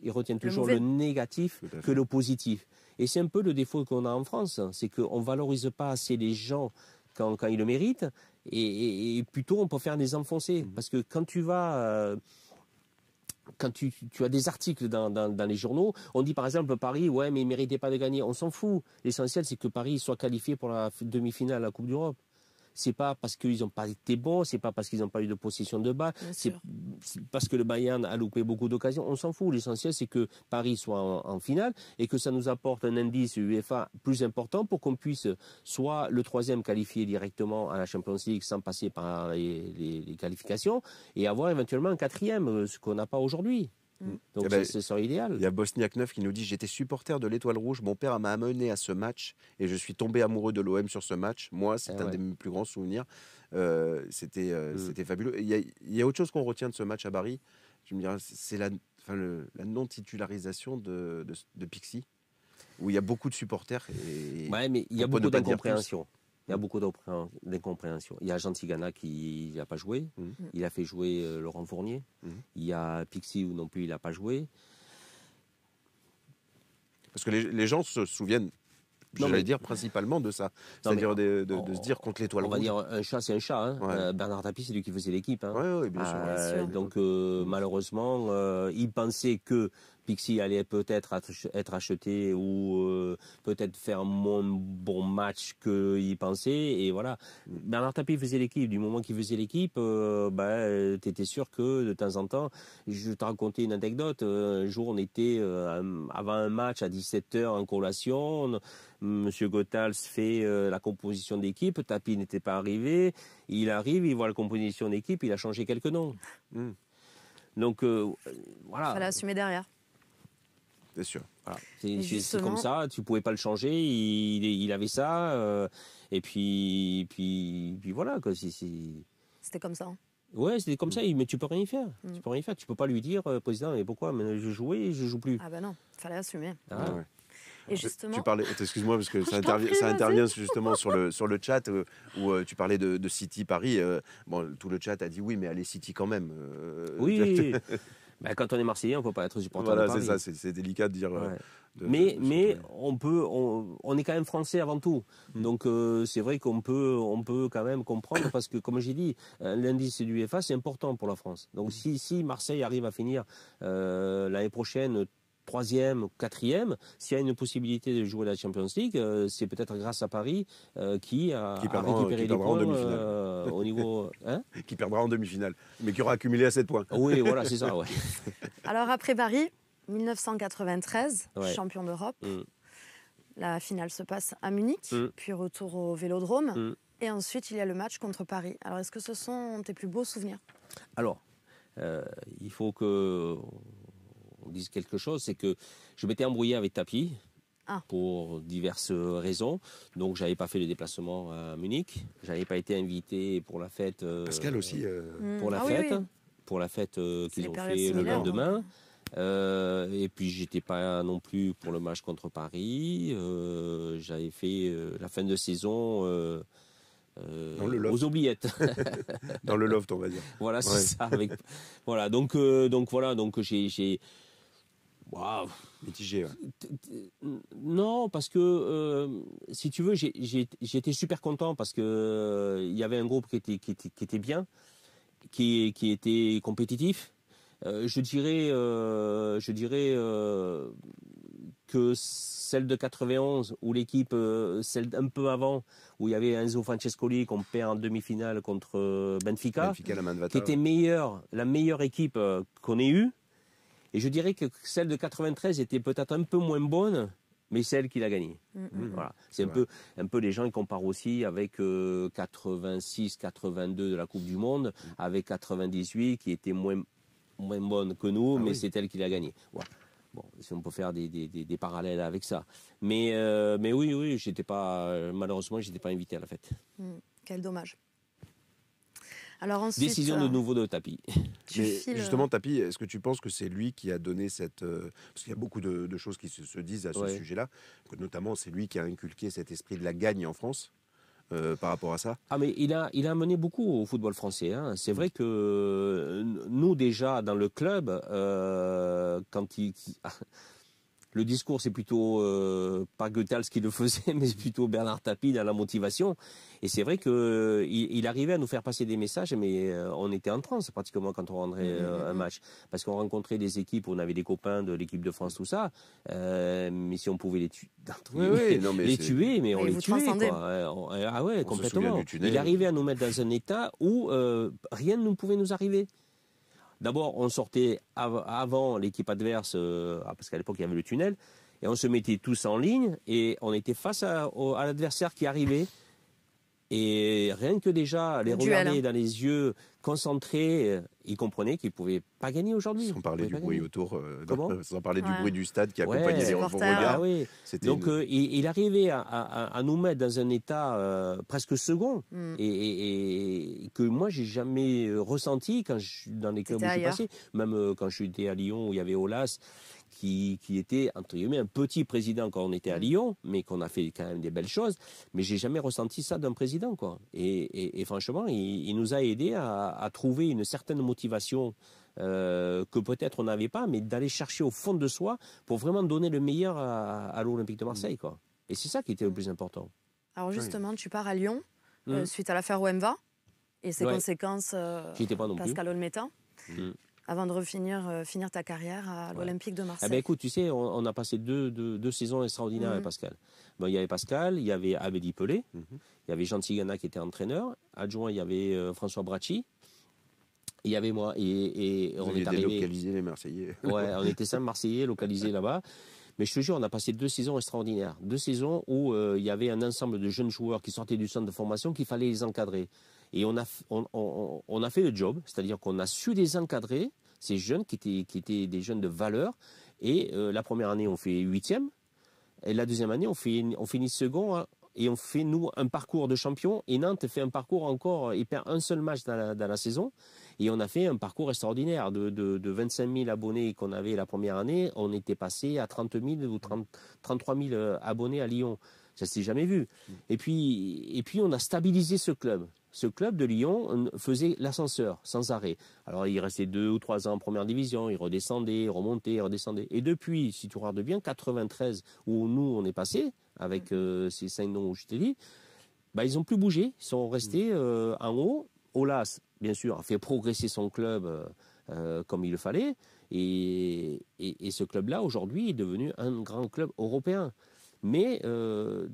ils, retiennent toujours le, négatif que le positif. Et c'est un peu le défaut qu'on a en France. Hein, c'est qu'on ne valorise pas assez les gens quand, ils le méritent. Et, plutôt, on peut faire des enfoncés. Mm-hmm. Parce que quand tu vas quand tu, as des articles dans, les journaux, on dit par exemple Paris, ouais, mais il méritait pas de gagner. On s'en fout. L'essentiel, c'est que Paris soit qualifié pour la demi-finale à la Coupe d'Europe. Ce n'est pas parce qu'ils n'ont pas été bons, c'est pas parce qu'ils n'ont pas eu de possession de balle, c'est parce que le Bayern a loupé beaucoup d'occasions. On s'en fout. L'essentiel, c'est que Paris soit en, finale et que ça nous apporte un indice UEFA plus important pour qu'on puisse soit le troisième qualifié directement à la Champions League sans passer par les qualifications et avoir éventuellement un quatrième, ce qu'on n'a pas aujourd'hui. Mm. Mm. Eh Donc ben, c'est idéal. Il y a Bosniak 9 qui nous dit J'étais supporter de l'Étoile Rouge, mon père m'a amené à ce match et je suis tombé amoureux de l'OM sur ce match. Moi, c'est eh un des plus grands souvenirs. Euh, euh, mm. C'était fabuleux. Il y, a, autre chose qu'on retient de ce match à Paris. Je me c'est la, non-titularisation de, Pixie où il y a beaucoup de supporters. Et ouais, mais il y a beaucoup d'incompréhension. Il y a beaucoup d'incompréhension. Il y a Jean Tigana qui n'a pas joué. Mm. Mm. Il a fait jouer euh, Laurent Fournier. Mm. Il y a Pixie où non plus il n'a pas joué. Parce que les, gens se souviennent, j'allais dire, principalement de ça. C'est-à-dire de, se dire contre l'étoile On va dire un chat, c'est un chat. Hein. Euh, Bernard Tapie, c'est lui qui faisait l'équipe. Hein. Euh, bien sûr. donc malheureusement, il pensait que Pixie allait peut-être être acheté ou euh, peut-être faire moins bon match qu'il pensait. Et voilà. Bernard Tapie faisait l'équipe. Du moment qu'il faisait l'équipe, euh, ben, tu étais sûr que de temps en temps, je te racontais une anecdote. Un jour, on était euh, avant un match à 17h en collation. Monsieur se fait la composition d'équipe. Tapie n'était pas arrivé. Il arrive, il voit la composition d'équipe, il a changé quelques noms. Mmh. Donc voilà. Il fallait assumer derrière. Bien sûr. C'est comme ça, tu pouvais pas le changer, il, avait ça, euh, et puis, puis, voilà. C'était comme ça. Hein. Ouais, c'était comme ça, mais mm. tu peux rien y faire. Tu peux rien faire. Tu peux pas lui dire, euh, président, mais pourquoi mais Je jouais, je joue plus. Ah ben non, il fallait assumer. Ah justement... Tu parlais, oh, excuse-moi, parce que ça, intervient. ça, intervient justement sur le, sur le chat euh, où, tu parlais de, City Paris. bon, tout le chat a dit oui, mais allez City quand même. oui, oui. Bah, quand on est Marseillais, on ne peut pas être supporter voilà, c'est ça, c'est délicat de dire. Euh, mais on peut, on, est quand même français avant tout. Mm. Donc euh, c'est vrai qu'on peut, on peut quand même comprendre parce que comme j'ai dit, euh, l'indice du FA c'est important pour la France. Donc mm. si, Marseille arrive à finir l'année prochaine troisième ou quatrième, s'il y a une possibilité de jouer la Champions League, euh, c'est peut-être grâce à Paris euh, qui a, récupéré les points euh, au niveau, hein qui perdra en demi-finale, mais qui aura accumulé à 7 points. Oui, voilà, c'est ça. Alors après Paris, 1993, champion d'Europe. Mm. La finale se passe à Munich, mm. puis retour au Vélodrome. Mm. Et ensuite, il y a le match contre Paris. Alors, est-ce que ce sont tes plus beaux souvenirs Alors, il faut que disent quelque chose, c'est que je m'étais embrouillé avec Tapi ah. pour diverses raisons. Donc, j'avais pas fait le déplacement à Munich. J'avais pas été invité pour la fête. Euh, Pascal aussi. Euh, hmm. ah pour, la fête, pour euh, la fête. qu'ils ont fait le lendemain. Hein. et puis j'étais pas non plus pour le match contre Paris. J'avais fait la fin de saison le aux oubliettes. dans le loft, on va dire. Voilà, c'est ça. Avec... voilà, donc donc voilà, donc j'ai Waouh Mitigé, ouais. Non, parce que, euh, si tu veux, j'étais super content parce que il euh, y avait un groupe qui était, qui bien, qui, qui était compétitif. Euh, je dirais, je dirais que celle de 91, ou l'équipe, celle d'un peu avant, où il y avait Enzo Francescoli qu'on perd en demi-finale contre Benfica, Benfica qui était meilleure, la meilleure équipe qu'on ait eue, et je dirais que celle de 93 était peut-être un peu moins bonne, mais celle qu'il a gagnée. Mm, mm. Mmh, voilà. C'est un peu, un peu les gens qui comparent aussi avec 86, euh, 82 de la Coupe du Monde, mm. avec 98 qui était moins, moins bonne que nous, ah mais c'est elle qui l'a gagnée. Bon, si on peut faire des, parallèles avec ça. Mais, euh, mais oui, oui, j'étais pas, euh, malheureusement, j'étais pas invité à la fête. Quel dommage. Décision de euh, nouveau de Tapi. Euh, justement, Tapi, est-ce que tu penses que c'est lui qui a donné cette. Euh, parce qu'il y a beaucoup de, choses qui se, disent à ce sujet-là, que notamment c'est lui qui a inculqué cet esprit de la gagne en France. par rapport à ça Ah mais il a, il a mené beaucoup au football français. Hein. C'est vrai que nous déjà dans le club, quand il, le discours, c'est plutôt euh, pas pas ce qui le faisait, mais plutôt Bernard Tapie dans la motivation. Et c'est vrai que il, arrivait à nous faire passer des messages, mais euh, on était en transe pratiquement quand on rendrait euh, un match, parce qu'on rencontrait des équipes, on avait des copains de l'équipe de France, tout ça. mais si on pouvait les tuer, mais les tuer, mais on les tuait. Ah ouais, complètement. Il arrivait à nous mettre dans un état où rien ne pouvait nous arriver. D'abord, on sortait avant l'équipe adverse, euh, parce qu'à l'époque, il y avait le tunnel, et on se mettait tous en ligne, et on était face à, l'adversaire qui arrivait. Et rien que déjà, les regarder hein. dans les yeux, concentrés, il comprenait qu'il ne pouvaient pas gagner aujourd'hui. Sans parler du bruit autour, euh, sans parler du bruit du stade qui accompagnait les regards. Ah Donc euh, il, arrivait à, nous mettre dans un état euh, presque second mm. et, que moi j'ai jamais ressenti quand dans les clubs où je suis passé, même quand j'étais à Lyon où il y avait Olas qui, était, entre guillemets, un petit président quand on était à mm. Lyon, mais qu'on a fait quand même des belles choses. Mais j'ai jamais ressenti ça d'un président, quoi. Et, franchement, il, nous a aidé à, trouver une certaine motivation euh, que peut-être on n'avait pas, mais d'aller chercher au fond de soi pour vraiment donner le meilleur à, l'Olympique de mm. Marseille, quoi. Et c'est ça qui était le plus important. Alors justement, tu pars à Lyon mm. euh, suite à l'affaire OMVA et ses conséquences. Euh, J'étais pas non Pascal avant de refinir euh, finir ta carrière à l'Olympique de eh ben, Marseille. Eh écoute, tu sais, on, a passé deux, deux, deux saisons extraordinaires avec mhm. Pascal. Bon, il y avait Pascal, il y avait Abedi Pelé, mhm. il y avait Jean Tsigana qui était entraîneur, adjoint il y avait euh, François Bracci, il y avait moi et, et on est arrivé. localisé les Marseillais. Ouais, on était cinq Marseillais localisés là-bas. Mais je te jure, on a passé deux saisons extraordinaires, deux saisons où euh, il y avait un ensemble de jeunes joueurs qui sortaient du centre de formation qu'il fallait les encadrer. Et on a, on, a fait le job, c'est-à-dire qu'on a su désencadrer encadrer, ces jeunes qui étaient, qui étaient des jeunes de valeur. Et euh, la première année, on fait huitième. Et la deuxième année, on, finit second. Hein. et on fait, nous, un parcours de champion. Et Nantes fait un parcours encore, il perd un seul match dans la, saison. Et on a fait un parcours extraordinaire. De, 25 000 abonnés qu'on avait la première année, on était passé à 30 000 ou 33 000 euh, abonnés à Lyon. Ça s'est jamais vu. Mmh. Et puis, et puis, on a stabilisé ce club ce club de Lyon faisait l'ascenseur sans arrêt. Alors il restait deux ou trois ans en première division, il redescendait, remontait, redescendait. Et depuis, si tu regardes bien, 93 où nous on est passé avec mhm. euh, ces cinq noms où je t'ai dit, bah, ils ont plus bougé, ils sont restés mhm. euh, en haut. Olas, bien sûr, a fait progresser son club euh, comme il le fallait, et, et ce club-là aujourd'hui est devenu un grand club européen. Mais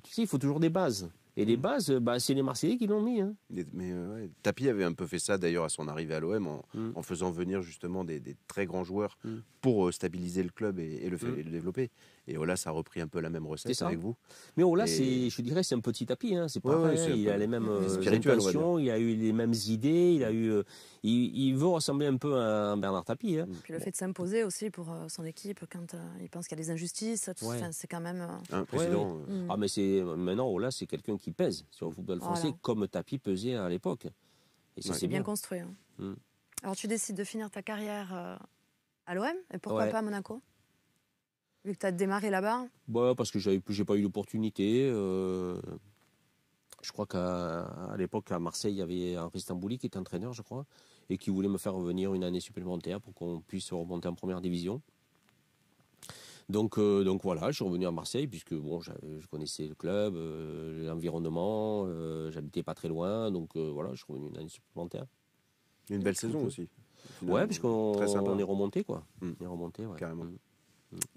tu sais, il faut toujours des bases. Et les bases, euh, bah, c'est les Marseillais qui l'ont mis. Hein. Mais euh, Tapi avait un peu fait ça d'ailleurs à son arrivée à l'OM mm. en, faisant venir justement des, très grands joueurs mm. pour euh, stabiliser le club et le mm. développer. Et ça a repris un peu la même recette avec vous. Mais Ola, je dirais, c'est un petit tapis. Hein. C'est pas il a les mêmes euh, intentions, il a eu les mêmes idées, il a eu, euh, il, veut ressembler un peu à Bernard Tapie. Et hein. Puis le fait de s'imposer aussi pour euh, son équipe quand il pense qu'il y a des injustices, c'est quand même. Un président. Ah mais c'est maintenant Ola, c'est quelqu'un qui pèse sur le football français comme Tapie pesait à l'époque. Et ça c'est bien, construit. Hein. Mm. Alors tu décides de finir ta carrière à l'OM et pourquoi pas à Monaco Vu que tu as démarré là-bas bah, Parce que je n'ai pas eu l'opportunité. Euh, je crois qu'à l'époque, à Marseille, il y avait un Bouli qui était entraîneur, je crois, et qui voulait me faire revenir une année supplémentaire pour qu'on puisse remonter en première division. Donc, euh, donc voilà, je suis revenu à Marseille puisque bon, je connaissais le club, euh, l'environnement, j'habitais pas très loin, donc voilà, je suis revenu une année supplémentaire. Une belle saison aussi. Ouais, puisqu'on on est remonté quoi. Mmh. On est remonté, ouais. Carrément. Mmh.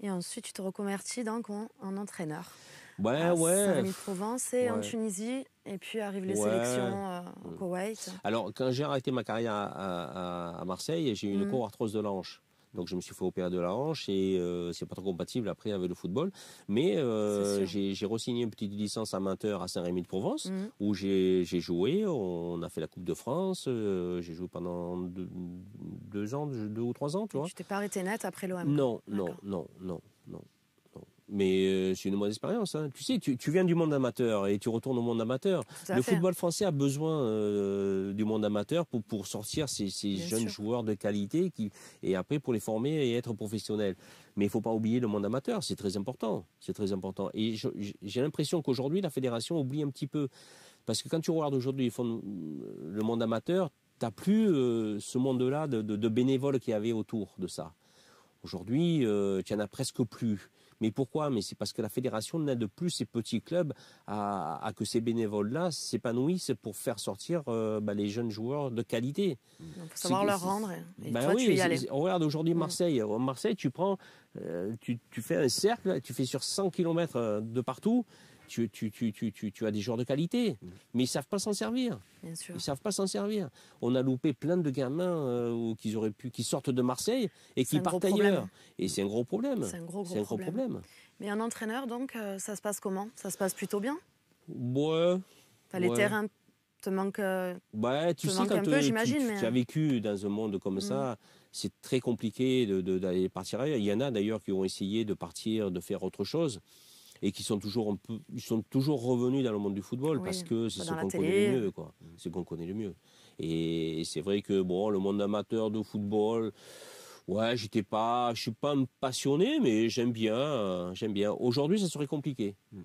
Et ensuite, tu te reconvertis donc en, entraîneur. Ouais, à ouais. saint provence et en Tunisie. Et puis arrivent les sélections euh, mm. au Koweït. Alors, quand j'ai arrêté ma carrière à, Marseille, j'ai eu une mm. cour arthrose de l'anche. Donc je me suis fait opérer de la hanche et euh, c'est pas trop compatible après avec le football. Mais euh, j'ai re-signé une petite licence amateur à Saint-Rémy-de-Provence mhm. où j'ai joué. On a fait la Coupe de France. Euh, j'ai joué pendant deux, ans, deux ou trois ans, tu vois. Tu t'es pas arrêté net après l'OM Non, non, non, non, non mais euh, c'est une mauvaise expérience. Hein. Tu sais, tu, viens du monde amateur et tu retournes au monde amateur. Le football français a besoin euh, du monde amateur pour, sortir ces, jeunes joueurs de qualité et après pour les former et être professionnels. Mais il faut pas oublier le monde amateur, c'est très important. C'est très important. Et j'ai l'impression qu'aujourd'hui, la fédération oublie un petit peu. Parce que quand tu regardes aujourd'hui le monde amateur, tu n'as plus euh, ce monde-là de, bénévoles qu'il y avait autour de ça. Aujourd'hui, tu en as presque plus. Mais pourquoi Mais c'est parce que la fédération n'aide plus ces petits clubs à, que ces bénévoles-là s'épanouissent pour faire sortir euh, bah, les jeunes joueurs de qualité. Il savoir leur rendre. Hein. Et bah toi, tu Regarde aujourd'hui mm. Marseille. En euh, Marseille, tu prends, euh, tu, fais un cercle, tu fais sur 100 km de partout tu, tu, as des joueurs de qualité, mm. mais ils savent pas s'en servir. Ils savent pas s'en servir. On a loupé plein de gamins euh, qui auraient pu, sortent de Marseille et qui partent ailleurs. Et c'est un gros problème. C'est un gros, problème. Mais un entraîneur, donc, euh, ça se passe comment Ça se passe plutôt bien Ouais. les terrains te manquent. Euh, bah, tu sais, quand un peu, j'imagine. Tu, as vécu dans un monde comme ça mm. c'est très compliqué d'aller partir ailleurs. Il y en a d'ailleurs qui ont essayé de partir, de faire autre chose et qui sont toujours, ils sont toujours revenus dans le monde du football parce que c'est ce qu'on connaît le mieux, quoi. C'est qu'on connaît le mieux. Et c'est vrai que bon, le monde amateur de football, ouais, j'étais pas, je suis pas passionné, mais j'aime bien, j'aime bien. Aujourd'hui, ça serait compliqué. Hmm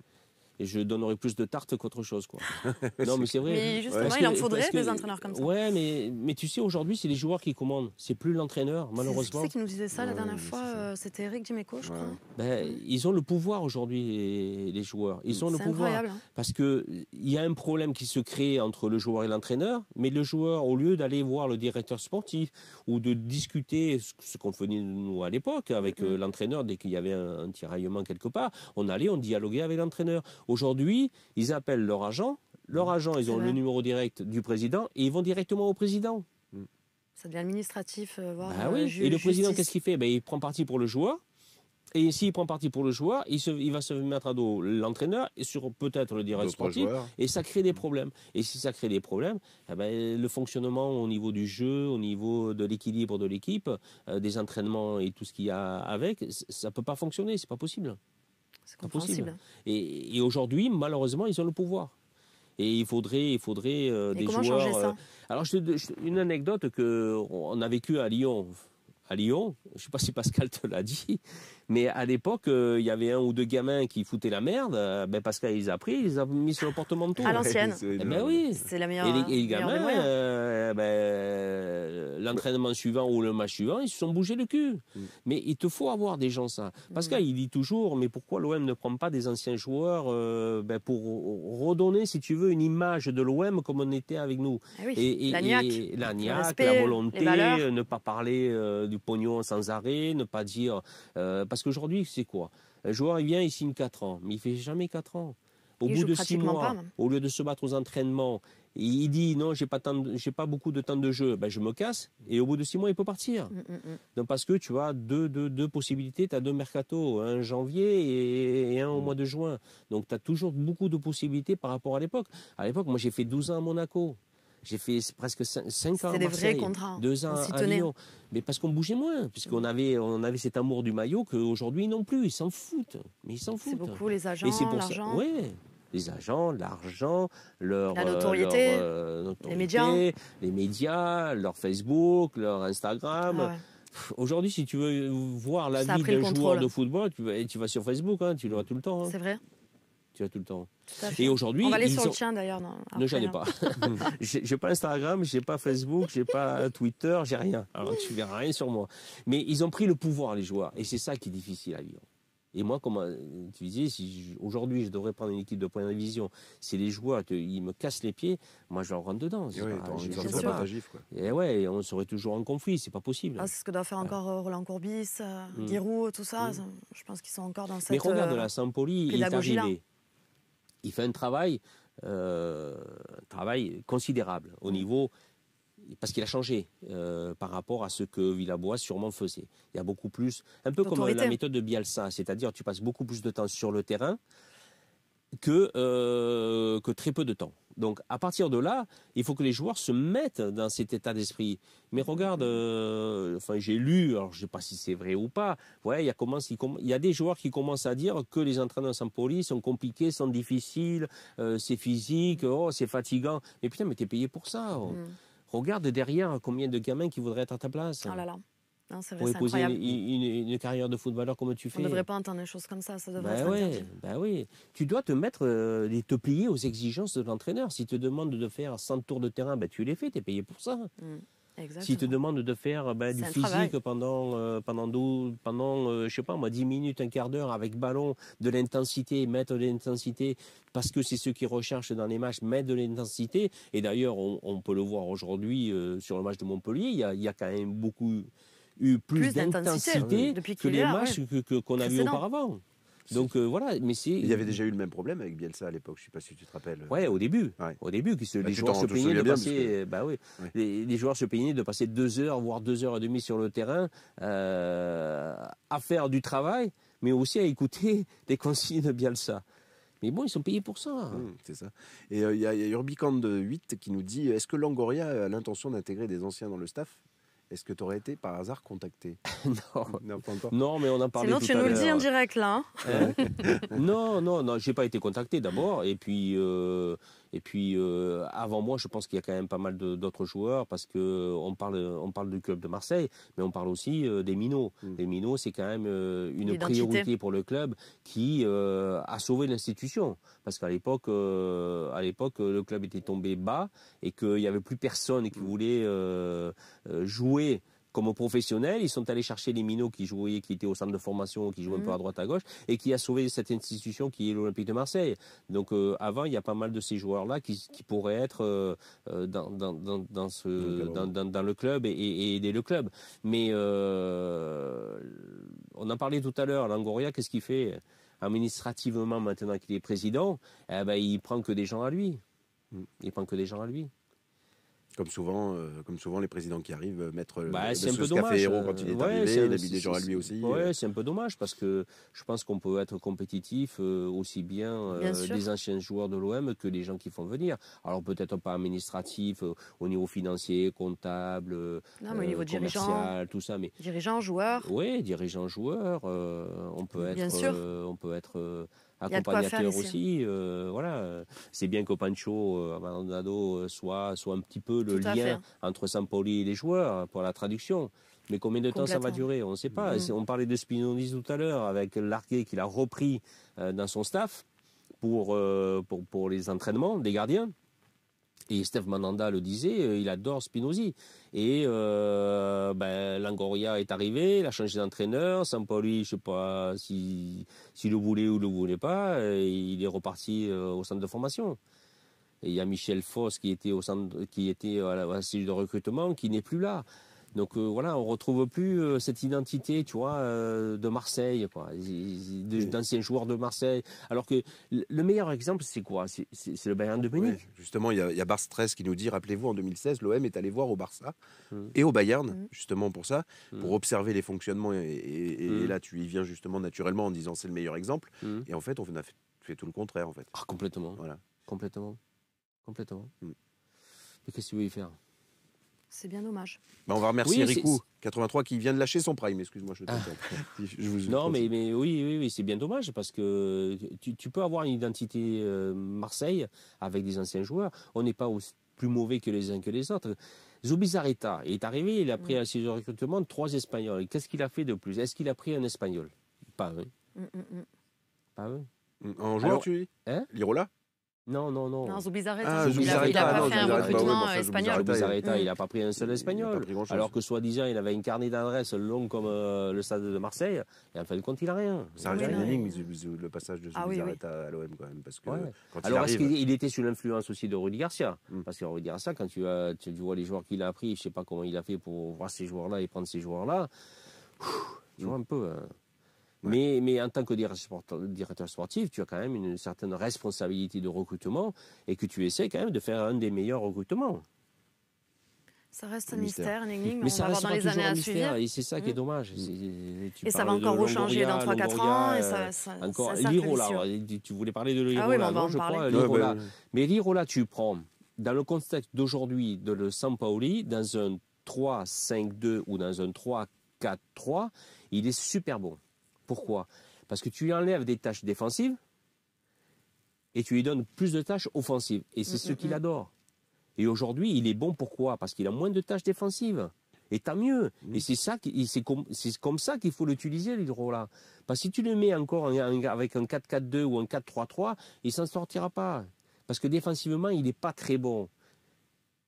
je donnerais plus de tartes qu'autre chose. Quoi. non, mais c'est vrai. Mais justement, il en faudrait des entraîneurs comme ça. Ouais, mais, mais tu sais, aujourd'hui, c'est les joueurs qui commandent. C'est plus l'entraîneur, malheureusement. C'est qui nous disait ça la dernière fois euh, C'était Eric Dimeco, je crois. Ben, ils ont le pouvoir aujourd'hui, les joueurs. Ils ont le pouvoir. Incroyable, hein. Parce qu'il y a un problème qui se crée entre le joueur et l'entraîneur, mais le joueur, au lieu d'aller voir le directeur sportif ou de discuter ce qu'on faisait nous à l'époque avec mm. euh, l'entraîneur, dès qu'il y avait un, un tiraillement quelque part, on allait, on dialoguait avec l'entraîneur. Aujourd'hui, ils appellent leur agent. Leur agent, ils ont le numéro direct du président et ils vont directement au président. Mm. Ça devient administratif, euh, voire. Bah oui. Euh, et le président, qu'est-ce qu'il fait ben, Il prend parti pour le joueur. Et s'il prend parti pour le joueur, il, se, va se mettre à dos l'entraîneur et sur peut-être le directeur sportif. Et ça crée des problèmes. Et si ça crée des problèmes, eh ben, le fonctionnement au niveau du jeu, au niveau de l'équilibre de l'équipe, euh, des entraînements et tout ce qu'il y a avec, ça ne peut pas fonctionner. C'est pas possible. C'est impossible. Et, aujourd'hui, malheureusement, ils ont le pouvoir. Et il faudrait, il faudrait euh, des joueurs. Euh, ça alors, une anecdote que on a vécu à Lyon. À Lyon, je ne sais pas si Pascal te l'a dit, mais à l'époque, euh, il y avait un ou deux gamins qui foutaient la merde. Euh, ben Pascal, ils a pris, ils ont mis sur le porte-manteau. À l'ancienne. Eh ben oui. C'est la meilleure. Et les, gamins, euh, ben, l'entraînement suivant ou le match suivant, ils se sont bougés le cul. Mm. Mais il te faut avoir des gens ça. Pascal, mm. il dit toujours, mais pourquoi l'OM ne prend pas des anciens joueurs ben, pour redonner, si tu veux, une image de l'OM comme on était avec nous. Ah et, et, la la, la volonté, ne pas parler du pognon sans arrêt, ne pas dire parce parce qu'aujourd'hui, c'est quoi Un joueur, il vient, il signe 4 ans, mais il fait jamais 4 ans. Au bout de 6 mois, au lieu de se battre aux entraînements, il dit non, j'ai pas, j'ai pas beaucoup de temps de jeu, ben, je me casse, et au bout de 6 mois, il peut partir. Mm, mm, mm. Donc, parce que tu as deux, possibilités, tu as deux mercato, un janvier et, et un au mois de juin. Donc, tu as toujours beaucoup de possibilités par rapport à l'époque. À l'époque, moi, j'ai fait 12 ans à Monaco. J'ai fait presque 5 ans à des vrais contrats. Deux ans à Lyon. Mais parce qu'on bougeait moins, puisqu'on avait, on avait cet amour du maillot qu'aujourd'hui non plus. Ils s'en foutent. Mais ils s'en foutent. C'est beaucoup les agents, l'argent. Oui, les agents, l'argent, leur, La euh, euh, notoriété, les médias, les médias, leur Facebook, leur Instagram. Ah aujourd'hui, si tu veux voir la vie d'un joueur de football, tu vas, tu vas sur Facebook, hein, tu le vois tout le temps. Hein. C'est vrai. Tu vois tout le temps. Et aujourd'hui, on va aller sur le tien d'ailleurs. Ne Je hein. pas. j'ai pas Instagram, j'ai pas Facebook, j'ai pas Twitter, j'ai rien. Alors tu verras rien sur moi. Mais ils ont pris le pouvoir les joueurs, et c'est ça qui est difficile à vivre. Et moi, comme tu disais, si aujourd'hui je devrais prendre une équipe de première division, c'est les joueurs, ils me cassent les pieds, moi je leur rentre dedans. Et ouais, Et ouais, on serait toujours en conflit, c'est pas possible. Ah, c'est ce que doit faire encore euh, Roland Courbis, euh, mm. Giroud, tout mm. ça. Je pense qu'ils sont encore dans cette. Mais regarde, de euh, la Sampoli, il est il fait un travail, euh, travail considérable au mm. niveau parce qu'il a changé euh, par rapport à ce que Villabois sûrement faisait. Il y a beaucoup plus, un peu comme la méthode de Bielsa, c'est-à-dire tu passes beaucoup plus de temps sur le terrain que euh, très peu de temps. Donc à partir de là, il faut que les joueurs se mettent dans cet état d'esprit. Mais regarde, euh, enfin j'ai lu, alors je sais pas si c'est vrai ou pas. il y a des joueurs qui commencent à dire que les entraînements sans police sont compliqués, sont difficiles, euh, c'est physique, oh c'est fatigant. Mais putain, mais t'es payé pour ça. Oh. Mm. Regarde derrière combien de gamins qui voudraient être à ta place. Oh Hein, pour épouser une, carrière de footballeur comme tu fais. On ne devrait pas entendre des choses comme ça, ça devrait bah être bah oui, tu dois te mettre euh, et te plier aux exigences de l'entraîneur. S'il te demande de faire 100 tours de terrain, ben, tu les fais, tu es payé pour ça. Si mm, S'il te demande de faire du physique pendant, euh, pendant, 12, pendant euh, je sais pas 10 minutes, un quart d'heure avec ballon, de l'intensité, mettre de l'intensité, parce que c'est ce qui recherchent dans les matchs, mettre de l'intensité. Et d'ailleurs, on, peut le voir aujourd'hui sur le match de Montpellier, il y a quand même beaucoup eu plus, d'intensité que les matchs que, qu'on a vus auparavant. Donc euh, voilà, mais il y avait déjà eu le même problème avec Bielsa à l'époque, je ne sais pas si tu te rappelles. Ouais, au début, au début, les joueurs se payaient de passer, bah les, joueurs se de passer deux heures, voire deux heures et demie sur le terrain euh, à faire du travail, mais aussi à écouter des consignes de Bielsa. Mais bon, ils sont payés pour ça. Mmh, c'est ça. Et euh, il y, a, a Urbicand 8 qui nous dit est-ce que Langoria a l'intention d'intégrer des anciens dans le staff est-ce que tu aurais été par hasard contacté non. non. mais on en parlait Sinon, tu nous le dis en direct là. Non, hein. hein? non, non, non, j'ai pas été contacté d'abord. Et puis, euh, et puis euh, avant moi, je pense qu'il y a quand même pas mal d'autres joueurs parce que euh, on parle du club de Marseille, mais on parle aussi euh, des minots. Mm. Les minots, c'est quand même une priorité pour le club qui a sauvé l'institution parce qu'à à l'époque le club était tombé bas et qu'il n'y avait plus personne qui mm. voulait jouer comme professionnels. Ils sont allés chercher les minots qui jouaient, qui étaient au centre de formation, qui jouaient un peu mhm. à droite à gauche, et qui a sauvé cette institution qui est l'Olympique de Marseille. Donc euh, avant, il y a pas mal de ces joueurs-là qui, pourraient être dans, le club et, aider le club. Mais euh, on en parlait tout à l'heure, Langoria, qu'est-ce qu'il fait administrativement maintenant qu'il est président eh ben, Il prend que des gens à lui. Il prend que des gens à lui. Comme souvent, euh, comme souvent, les présidents qui arrivent euh, mettent bah, le, c'est Café héros quand il est arrivé, il habite des gens à lui aussi. Oui, euh. c'est un peu dommage parce que je pense qu'on peut être compétitif aussi bien, des anciens joueurs de l'OM que des gens qui font venir. Alors peut-être pas administratif, au niveau financier, comptable, tout ça, mais dirigeant, joueur. Oui, dirigeant, joueur. on peut être, on peut être accompagnateur aussi. Hein. Euh, voilà, euh, c'est bien que Pancho euh, Abandonado soit, soit un petit peu le lien entre Sampoli et les joueurs hein, pour la traduction. Mais combien de temps ça va durer On ne sait pas. Mm. On parlait de Spinoni tout à l'heure avec Largué, qu'il a repris dans son staff pour, pour les entraînements des gardiens. Et Steve Mananda le disait, euh, il adore Spinozzi. Et euh, ben, Langoria est arrivé, il a changé d'entraîneur. lui, je sais pas s'il si, le voulait ou le voulait pas, euh, il est reparti au centre de formation. Et il y a Michel Foss qui était au centre, qui était à la de recrutement, qui n'est plus là. Donc euh, voilà, on retrouve plus euh, cette identité, tu vois, euh, de Marseille, quoi, d'anciens joueurs de Marseille. Alors que le meilleur exemple, c'est quoi C'est le Bayern de Munich. justement, il y a, y 13 qui nous dit, rappelez-vous, en 2016, l'OM est allé voir au Barça mmh. et au Bayern, mmh. justement pour ça, mmh. pour observer les fonctionnements. Et, là, tu y viens justement naturellement en disant, c'est le meilleur exemple. Et en fait, on a fait, tout le contraire, en fait. Ah, complètement. Voilà. Complètement. Complètement. Mais qu'est-ce que tu veux y faire c'est bien dommage. Bah, on va remercier Ricou, 83, qui vient de lâcher son prime. Excuse-moi, je, ah. je vous Non, mais, mais, oui, oui, c'est bien dommage parce que tu, peux avoir une identité euh, Marseille avec des anciens joueurs. On n'est pas plus mauvais que les uns que les autres. Zubizarreta est arrivé, il a pris à ses recrutements trois Espagnols. Qu'est-ce qu'il a fait de plus Est-ce qu'il a pris un Espagnol Pas un. Mm, mm, mm. un. En joueur, tu hein? Lirola non, non, non. Zubizarreta, ah, il n'a pas, fait un recrutement espagnol. il n'a pas pris un seul espagnol. Alors que soi-disant, il avait un carnet d'adresses long comme euh, le stade de Marseille. Et en fin de compte, il n'a rien. Ça un une énigme, le passage de ah Zubizarreta à l'OM quand même. Parce que Alors, est-ce qu'il était sous l'influence aussi de Rudy Garcia hmm. Parce que Rudy Garcia, quand tu, vois les joueurs qu'il a pris. je ne sais pas comment il a fait pour voir ces joueurs-là et prendre ces joueurs-là, tu hmm. vois un peu. Hein. Mais, en tant que directeur sportif, tu as quand même une certaine responsabilité de recrutement et que tu essaies quand même de faire un des meilleurs recrutements. Ça reste un mystère, un Mais on ça va reste dans les années à suivre. Et c'est ça qui est mm. dommage. et ça va encore rechanger dans 3-4 ans. Euh, encore Lirola. Tu voulais parler de Lirola, ah oui, mais on va je crois. Ben. Mais Lirola, tu prends dans le contexte d'aujourd'hui de le Sampaoli, dans un 3-5-2 ou dans un 3-4-3, il est super bon. Pourquoi Parce que tu lui enlèves des tâches défensives et tu lui donnes plus de tâches offensives. Et c'est mm, ce mm, qu'il mm. adore. Et aujourd'hui, il est bon pourquoi Parce qu'il a moins de tâches défensives. Et tant mieux. Et c'est ça, c'est comme, ça qu'il faut l'utiliser, lhydro Parce que si tu le mets encore avec un 4-4-2 ou un 4-3-3, il s'en sortira pas. Parce que défensivement, il n'est pas très bon.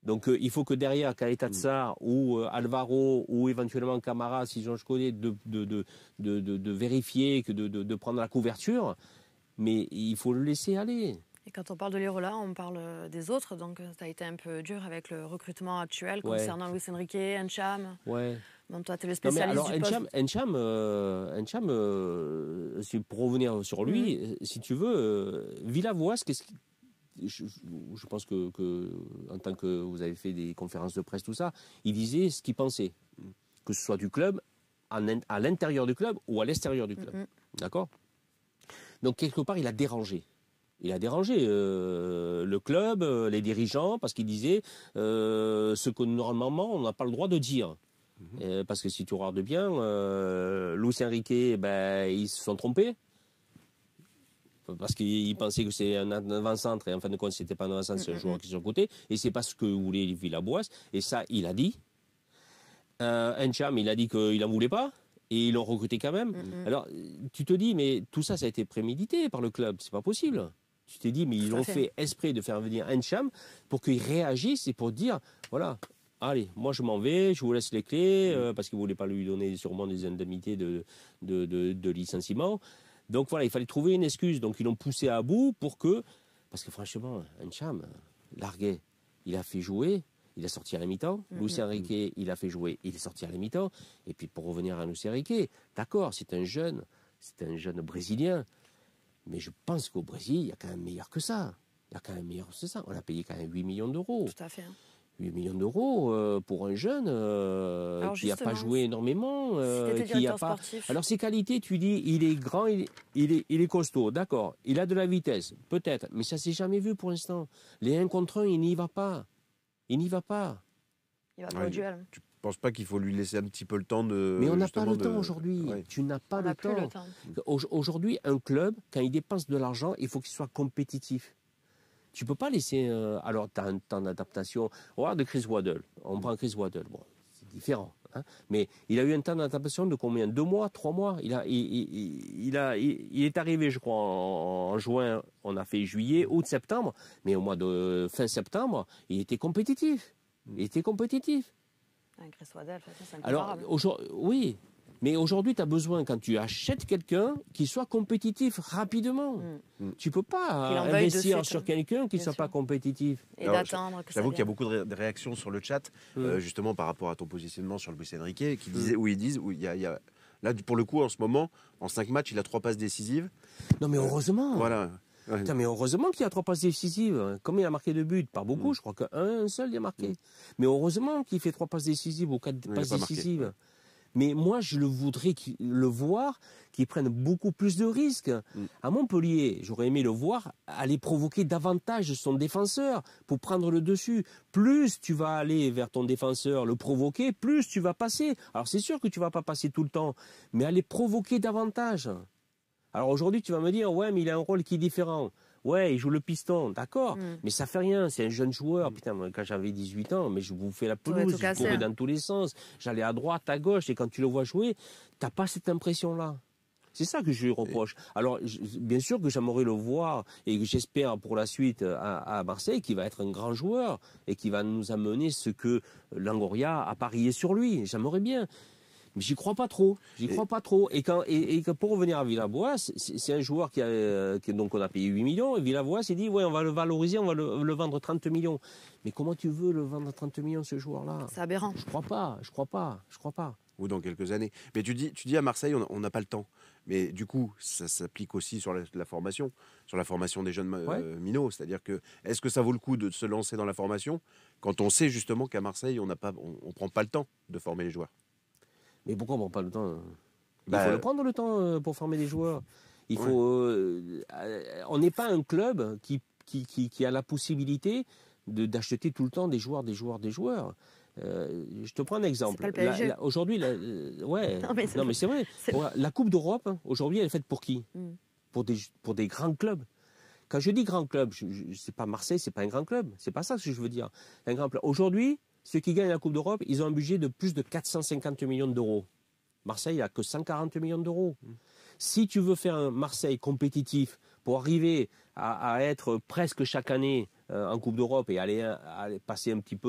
Donc euh, il faut que derrière Caleta mm. ou euh, Alvaro ou éventuellement Camara, si j'en connais, de, de, de, de, vérifier, que de, de, prendre la couverture, mais il faut le laisser aller. Et quand on parle de Lirola, on parle euh, des autres, donc ça a été un peu dur avec le recrutement actuel concernant Luis Enrique, Encham. Ouais. Bon, toi, tu le spécialiste non, alors, Encham, pour revenir sur mm. lui, si tu veux, Villa qu'est-ce je, pense que, en tant que vous avez fait des conférences de presse, tout ça, il disait ce qu'il pensait, que ce soit du club, à l'intérieur du club ou à l'extérieur du club. Mm-hmm. D'accord Donc, quelque part, il a dérangé. Il a dérangé euh, le club, euh, les dirigeants, parce qu'il disait euh, ce que normalement on n'a pas le droit de dire. Mm-hmm. parce que si tu regardes bien, Lucien Riquet, ben, ils se sont trompés parce qu'il pensait que c'était un avant-centre et en fin de compte c'était pas un avant-centre, c'est un joueur qui est sur et c'est pas ce que voulait Villaboise. et ça il a dit. Euh, cham, il a dit qu'il n'en voulait pas et ils l'ont recruté quand même. Alors tu te dis mais tout ça ça a été prémédité par le club, c'est pas possible. Tu t'es dit mais ils ont fait. esprit de faire venir Encham pour qu'il réagisse et pour dire voilà allez, moi je m'en vais, je vous laisse les clés, mm. euh, parce qu'il ne voulait pas lui donner sûrement des indemnités de licenciement. Donc voilà, il fallait trouver une excuse. Donc ils l'ont poussé à bout pour que. Parce que franchement, Cham largué, il a fait jouer, il a sorti à la mi-temps. Mhm. Lucien Riquet, il a fait jouer, il est sorti à la mi-temps. Et puis pour revenir à Lucien Riquet, d'accord, c'est un jeune, c'est un jeune Brésilien. Mais je pense qu'au Brésil, il y a quand même meilleur que ça. Il y a quand même meilleur que ça. On a payé quand même 8 millions d'euros. Tout à fait. Hein. 8 millions d'euros euh, pour un jeune qui n'a pas joué énormément. qui a pas... Euh, Alors ses qualités, tu dis, il est grand, il, est, costaud, d'accord. Il a de la vitesse, peut-être, mais ça s'est jamais vu pour l'instant. Les 1 contre 1, il n'y va pas. Il n'y va pas. Il va duel. Tu penses pas qu'il faut lui laisser un petit peu le temps de... Mais on n'a pas le temps aujourd'hui. Tu n'as pas le temps. Aujourd'hui, un club, quand il dépense de l'argent, il faut qu'il soit compétitif. Tu peux pas laisser. Euh, alors, tu as, On va voir de Chris Waddle. On prend Chris Waddle. Bon, c'est différent. Hein. mais il a eu un temps d'adaptation de combien Deux mois, trois mois. Il a, il, a, il, est arrivé, je crois, en, juin. On a fait juillet, août, septembre. Mais au mois de fin septembre, il était compétitif. Il était compétitif. Ah, Chris Waddell, c'est Alors, oui, mais aujourd'hui, tu as besoin, quand tu achètes quelqu'un, qu'il soit compétitif rapidement. Tu mm. mm. Tu peux pas hein, investir sur hein. quelqu'un qui ne soit pas compétitif. Et d'attendre J'avoue qu'il y a beaucoup de, réactions sur le chat, mm. euh, justement par rapport à ton positionnement sur Luis Enrique, qui disait, où ils disent, il y Là, pour le coup, en ce moment, en cinq matchs, il a trois passes décisives. Non, mais euh, heureusement. voilà. mais heureusement qu'il a trois passes décisives. Comme il a marqué deux buts Pas beaucoup, je crois qu'un seul il a marqué. Mais heureusement qu'il fait trois passes décisives ou quatre passes décisives. Mais moi, je le voudrais le voir qu'il prenne beaucoup plus de risques. Mm. À Montpellier, j'aurais aimé le voir aller provoquer davantage son défenseur pour prendre le dessus. Plus tu vas aller vers ton défenseur, le provoquer, plus tu vas passer. Alors c'est sûr que tu vas pas passer tout le temps, mais aller provoquer davantage. Alors aujourd'hui, tu vas me dire, ouais, mais il a un rôle qui est différent. Ouais, il joue le piston, d'accord. Mm. Mais ça fait rien, c'est un jeune joueur. Mm. Putain, quand j'avais 18 ans, mais je vous fais la pelouse, je courais dans tous les sens. J'allais à droite, à gauche, et quand tu le vois jouer, t'as pas cette impression-là. C'est ça que je lui reproche. Alors, bien sûr que j'aimerais le voir et j'espère pour la suite euh, à, à Marseille qu'il va être un grand joueur et qu'il va nous amener ce que Langoria a parié sur lui. J'aimerais bien. Mais j'y crois pas trop. J'y crois pas trop. Et pour revenir à Villabois, c'est un joueur qui a euh, on a payé 8 millions. Et Villabois s'est dit ouais on va le valoriser, on va le, vendre 30 millions. Mais comment tu veux le vendre 30 millions ce joueur-là C'est aberrant. Je crois pas. Je crois pas. Je crois pas. Ou dans quelques années. Mais tu dis à Marseille on n'a pas le temps. Mais du coup, ça s'applique aussi sur la, formation, sur la formation des jeunes euh, minots. C'est-à-dire que est-ce que ça vaut le coup de se lancer dans la formation quand on sait justement qu'à Marseille, on ne on prend pas le temps de former les joueurs mais pourquoi on prend pas le temps hein Il bah, faut prendre le temps euh, pour former des joueurs. Il faut. Euh, euh, on n'est pas un club qui, qui, qui, a la possibilité d'acheter tout le temps des joueurs, des joueurs, des joueurs. je te prends un exemple. Aujourd'hui, ouais. non mais, c'est vrai. La Coupe d'Europe hein, aujourd'hui, elle est faite pour qui hmm. Pour des pour des grands clubs. Quand je dis grand club, je, n'est c'est pas Marseille, c'est pas un grand club. C'est pas ça que je veux dire. Un exemple. Aujourd'hui, ceux qui gagnent la Coupe d'Europe, ils ont un budget de plus de 450 millions d'euros. Marseille a que 140 millions d'euros. Si tu veux faire un Marseille compétitif pour arriver à, être presque chaque année euh, en Coupe d'Europe et aller, passer un petit peu,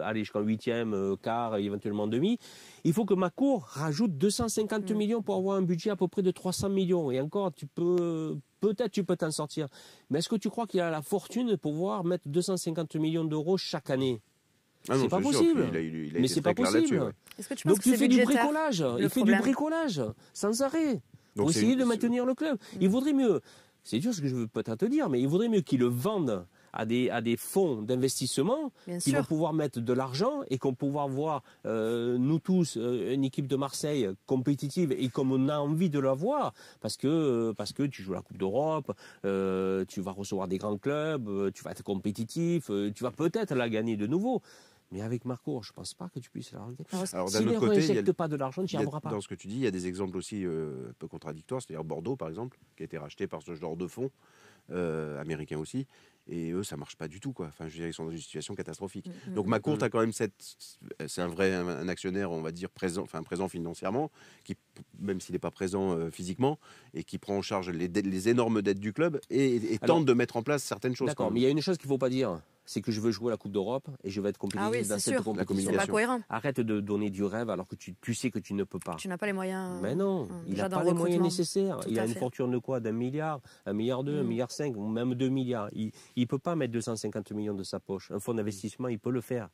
euh, aller jusqu'en huitième, euh, quart, éventuellement demi, il faut que Macour rajoute 250 mm. millions pour avoir un budget à peu près de 300 millions. Et encore, peut-être tu peux t'en sortir. Mais est-ce que tu crois qu'il a la fortune de pouvoir mettre 250 millions d'euros chaque année ah c'est pas possible. mais c'est pas possible. Donc tu fais du bricolage. Il fait du bricolage sans arrêt pour essayer de maintenir le club. Mm. Il vaudrait mieux. C'est dur ce que je veux peut-être te dire, mais il vaudrait mieux qu'il le vende à des, à des fonds d'investissement qui vont pouvoir mettre de l'argent et qu'on pouvoir voir, euh, nous tous, euh, une équipe de Marseille compétitive et comme on a envie de la voir, parce que, parce que tu joues la Coupe d'Europe, euh, tu vas recevoir des grands clubs, tu vas être compétitif, tu vas peut-être la gagner de nouveau. Mais avec Marcourt, je ne pense pas que tu puisses la si d'un côté, il ne réinjecte pas de l'argent, tu n'y arriveras pas. Dans ce que tu dis, il y a des exemples aussi un euh, peu contradictoires, c'est-à-dire Bordeaux, par exemple, qui a été racheté par ce genre de fonds, euh, américain aussi, et eux, ça marche pas du tout, quoi. Enfin, je veux dire, ils sont dans une situation catastrophique. Mm, mm, Donc, Marcourt mm, a quand même cette, euh, c'est un vrai un actionnaire, on va dire présent, enfin présent financièrement, qui même s'il n'est pas présent euh, physiquement et qui prend en charge les, les énormes dettes du club et, tente de mettre en place certaines choses. D'accord, mais il y a une chose qu'il ne faut pas dire c'est que je veux jouer la Coupe d'Europe et je veux être compétitif ah dans cette sûr. Arrête de donner du rêve alors que tu, sais que tu ne peux pas. Tu n'as pas les moyens. Mais non, euh, il n'a pas les moyens nécessaires. il a une fortune de quoi D'un milliard, un milliard deux, un mm. milliard cinq, ou même deux milliards. Il ne peut pas mettre 250 millions de sa poche. Un fonds d'investissement, il peut le faire.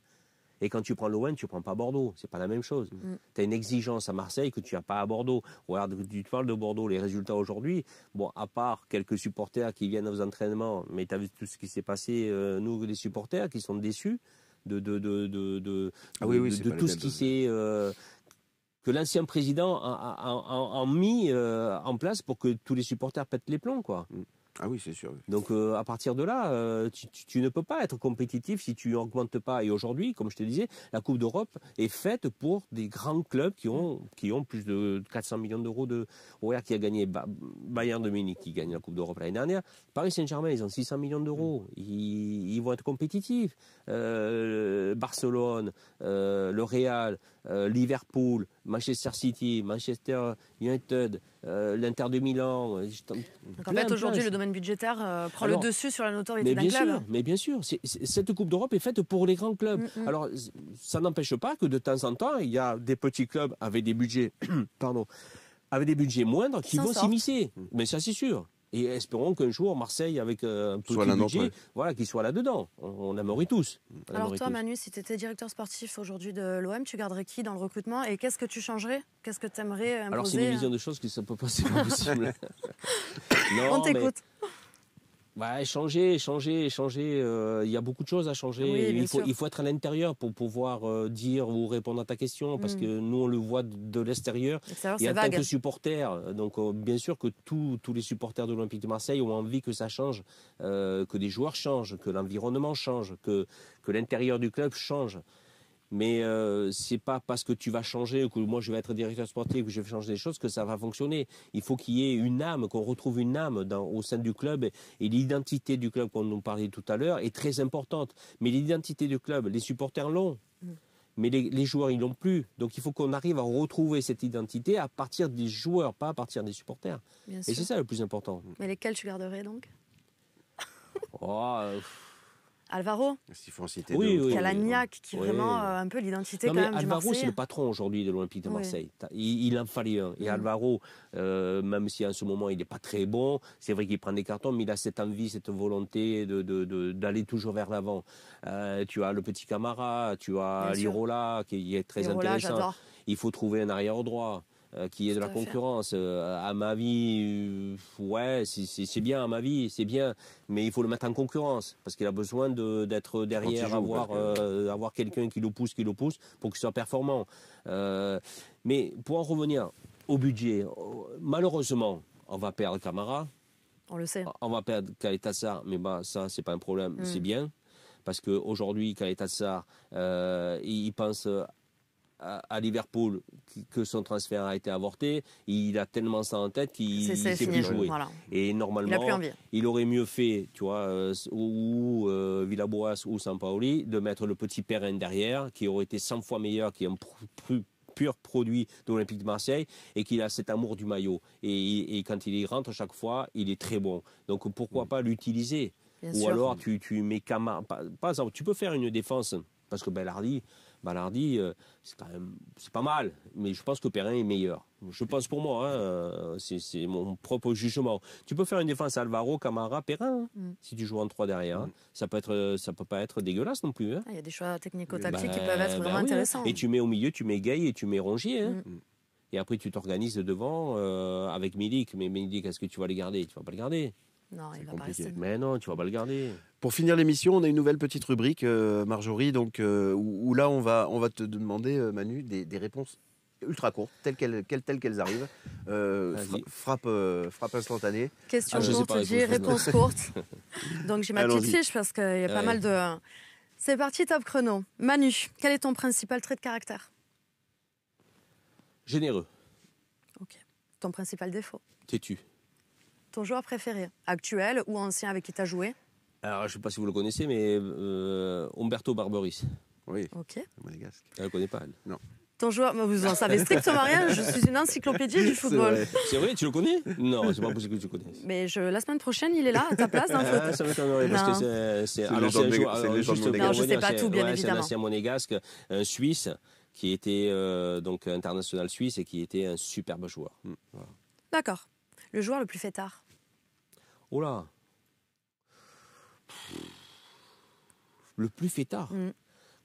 Et quand tu prends l'OM, tu prends pas Bordeaux. C'est pas la même chose. Mm. Tu as une exigence à Marseille que tu n'as pas à Bordeaux. Regarde, tu parles de Bordeaux, les résultats aujourd'hui, bon, à part quelques supporters qui viennent aux entraînements, mais tu as vu tout ce qui s'est passé, euh, nous, les supporters, qui sont déçus de, de, de, de, de ah tout ce qui euh. s'est... Euh, que l'ancien président a, mis en place pour que tous les supporters pètent les plombs, quoi. Mm. Ah oui, c'est sûr. Donc euh, à partir de là, euh, tu, ne peux pas être compétitif si tu n'augmentes pas. Et aujourd'hui, comme je te disais, la Coupe d'Europe est faite pour des grands clubs qui ont plus de 400 millions d'euros de. Regarde qui a gagné Bayern de qui gagne la Coupe d'Europe l'année dernière. Paris Saint-Germain, ils ont 600 millions d'euros. Ils, vont être compétitifs. Euh, Barcelone, le Real, euh, Liverpool, Manchester City, Manchester United, euh, l'Inter de Milan. Euh, en fait, aujourd'hui, le domaine budgétaire prend le dessus sur la notoriété d'un club. mais bien sûr, cette Coupe d'Europe est faite pour les grands clubs. Mm, mm. Alors, ça n'empêche pas que de temps en temps, il y a des petits clubs avec des budgets, pardon, avec des budgets moindres qui vont s'immiscer. Mais ça, c'est sûr. Et espérons qu'un jour, Marseille, avec euh, un petit budget, voilà, qu'il soit là-dedans. On, on aimerait tous. Alors toi, Manu, si tu étais directeur sportif aujourd'hui de l'OM, tu garderais qui dans le recrutement Et qu'est-ce que tu changerais Qu'est-ce que tu aimerais imposer Alors c'est une vision euh de choses qui ne peut pas, c'est pas possible. non, on t'écoute. Bah, changer, changer, changer. Euh, il y a beaucoup de choses à changer. il, faut, être à l'intérieur pour pouvoir euh, dire ou répondre à ta question, parce mm. que nous on le voit de, l'extérieur. l'extérieur. y a tant de supporters. donc oh, bien sûr que tous les supporters de l'Olympique de Marseille ont envie que ça change, euh, que des joueurs changent, que l'environnement change, que l'intérieur du club change mais ce euh, c'est pas parce que tu vas changer ou que moi je vais être directeur sportif ou que je vais changer des choses que ça va fonctionner. Il faut qu'il y ait une âme, qu'on retrouve une âme au sein du club et, l'identité du club qu'on nous parlait tout à l'heure est très importante. Mais l'identité du club, les supporters l'ont. Mm. Mais les, joueurs, ils l'ont plus. Donc, il faut qu'on arrive à retrouver cette identité à partir des joueurs, pas à partir des supporters. et c'est ça le plus important. Mais lesquels tu garderais donc oh, euh, Alvaro S'il faut en citer oui, qui est vraiment euh, un peu l'identité Alvaro, Alvaro, c'est le patron aujourd'hui de l'Olympique de Marseille. Il, en fallait un. Et mm. Alvaro, euh, même si en ce moment il n'est pas très bon, c'est vrai qu'il prend des cartons, mais il a cette envie, cette volonté d'aller de, de, toujours vers l'avant. Euh, tu as le petit Camara, tu as Lirola, qui est très intéressant. Il faut trouver un arrière droit. Euh, qui est de la concurrence. Euh, à ma vie, euh, ouais, c'est bien à ma vie, c'est bien, mais il faut le mettre en concurrence parce qu'il a besoin d'être derrière, d'avoir avoir, avoir quelqu'un qui le pousse, qui le pousse pour qu'il soit performant. mais pour en revenir au budget, malheureusement, on va perdre Camara. On le sait. On va perdre Kaletassar, mais bah, ça, c'est pas un problème, mm. c'est bien. Parce qu'aujourd'hui, Kaletassar, euh, il pense à, Liverpool que son transfert a été avorté, il a tellement ça en tête qu'il ne sait plus jouer. Et normalement, il, aurait mieux fait, tu vois, euh, ou euh, Villaboas ou Sampaoli, de mettre le petit Perrin derrière, qui aurait été 100 fois meilleur, qui est un pur produit de l'Olympique de Marseille et qu'il a cet amour du maillot. Et, quand il y rentre chaque fois, il est très bon. Donc pourquoi mm. pas l'utiliser Ou alors tu, mets Camara. tu peux faire une défense parce que Bellardi, Ballardi, euh, c'est pas mal, mais je pense que Perrin est meilleur. Je pense pour moi, hein, euh, c'est mon propre jugement. Tu peux faire une défense Alvaro, Camara, Perrin, hein, mm. si tu joues en 3 derrière. Hein. Mm. Ça peut être, euh, ça peut pas être dégueulasse non plus. Ah, il y a des choix technico-tactiques qui ben, peuvent être ben vraiment intéressants. Et tu mets au milieu, tu mets Gay et tu mets Rongier. Mm. Et après, tu t'organises devant avec Milik. Mais Milik, est-ce que tu vas les garder Tu vas pas les garder. Non, il va Pas Mais non, tu vas pas le garder. Pour finir l'émission, on a une nouvelle petite rubrique, euh, Marjorie, donc, euh, où, là, on va, on va te demander, euh, Manu, des, réponses ultra courtes, telles qu'elles, telles qu'elles arrivent. frappe, frappe instantanée. Question ah, courte, dis réponse courte. Donc j'ai ma petite fiche parce qu'il y a pas mal de... C'est parti, top chrono. Manu, quel est ton principal trait de caractère Généreux. Ok. Ton principal défaut Têtu. Ton joueur préféré, actuel ou ancien avec qui tu as joué Alors, je ne sais pas si vous le connaissez, mais euh, Umberto Barberis. Oui. Ok. Monégasque. Elle ah, ne connaît pas, elle Non. Ton joueur, vous en savez strictement rien, je suis une encyclopédie du football. C'est vrai. tu le connais Non, c'est pas possible que tu le connaisses. Mais la semaine prochaine, il est là, à ta place dans ah, Ça m'étonnerait, parce que c'est un joueur. Euh, non, je ne sais pas tout, bien évidemment. C'est un ancien monégasque, un euh, Suisse, qui était euh, donc international suisse et qui était un superbe joueur. Hmm. D'accord. Le joueur le plus fêtard Oh là Le plus fêtard mm.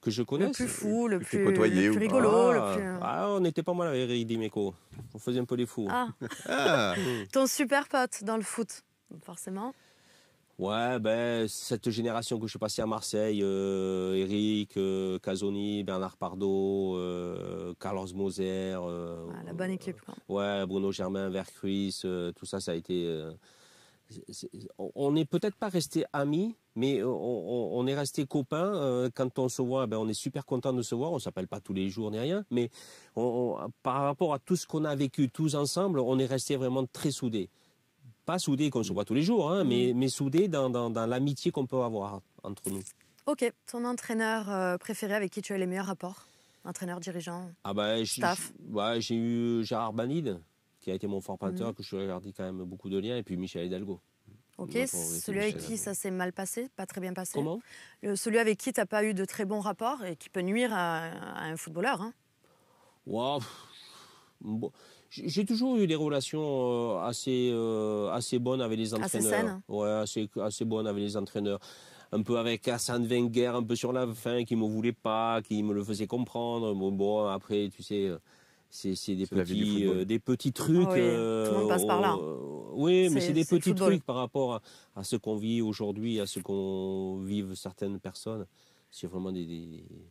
Que je connaisse Le plus fou, le, plus, plus, le plus rigolo. le ah. euh. ah, on n'était pas mal avec Eric On faisait un peu les fous. Ah. ah. Ton super pote dans le foot, forcément. Ouais, ben cette génération que je suis passé à Marseille, euh, Eric, euh, Casoni, Bernard Pardo, euh, Carlos Moser. Euh, ah, la bonne équipe. Quoi. ouais, Bruno Germain, Vercruis, tout ça, ça a été. on n'est peut-être pas resté amis, mais on, est resté copains. Quand on se voit, ben on est super content de se voir. On s'appelle pas tous les jours ni rien, mais par rapport à tout ce qu'on a vécu tous ensemble, on est resté vraiment très soudés pas comme on se mm. voit tous les jours, hein, mais, mm. mais soudé dans, dans, l'amitié qu'on peut avoir entre nous. Ok, ton entraîneur euh, préféré avec qui tu as les meilleurs rapports Entraîneur, dirigeant, ah bah, bah, J'ai eu Gérard Banide, qui a été mon formateur, mm. que je suis quand même beaucoup de liens, et puis Michel Hidalgo. Ok, celui avec qui ça s'est mal passé, pas très bien passé. Comment Celui avec qui tu n'as pas eu de très bons rapports et qui peut nuire à, un footballeur. Hein. Wow. Bon. J'ai toujours eu des relations euh, assez, euh, assez bonnes avec les entraîneurs. Ouais, assez, assez bonnes avec les entraîneurs un peu avec Hassan Wenger, un peu sur la fin, qui me voulait pas, qui me le faisait comprendre. Bon, bon après, tu sais, euh, c'est des petits, des petits trucs. oui, tout le monde passe par là. oui, mais c'est des petits trucs par rapport à, ce qu'on vit aujourd'hui, à ce qu'on vivent certaines personnes. C'est vraiment des,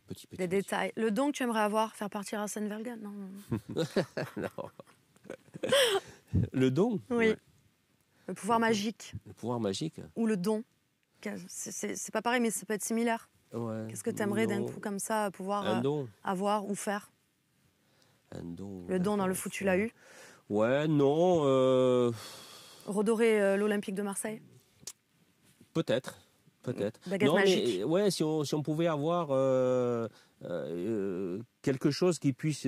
petits petits. Des détails. Le don que tu aimerais avoir, faire partir à Verga Non. non. le don Oui. Le pouvoir magique. Le pouvoir magique. Ou le don. C'est pas pareil, mais ça peut être similaire. Qu'est-ce que tu aimerais d'un coup comme ça euh, pouvoir euh, avoir ou faire Le don dans le fou, tu l'as eu Ouais, non. Euh... Redorer euh, l'Olympique de Marseille Peut-être peut-être. Non, mais euh, ouais, si on, pouvait avoir euh, euh, quelque chose qui puisse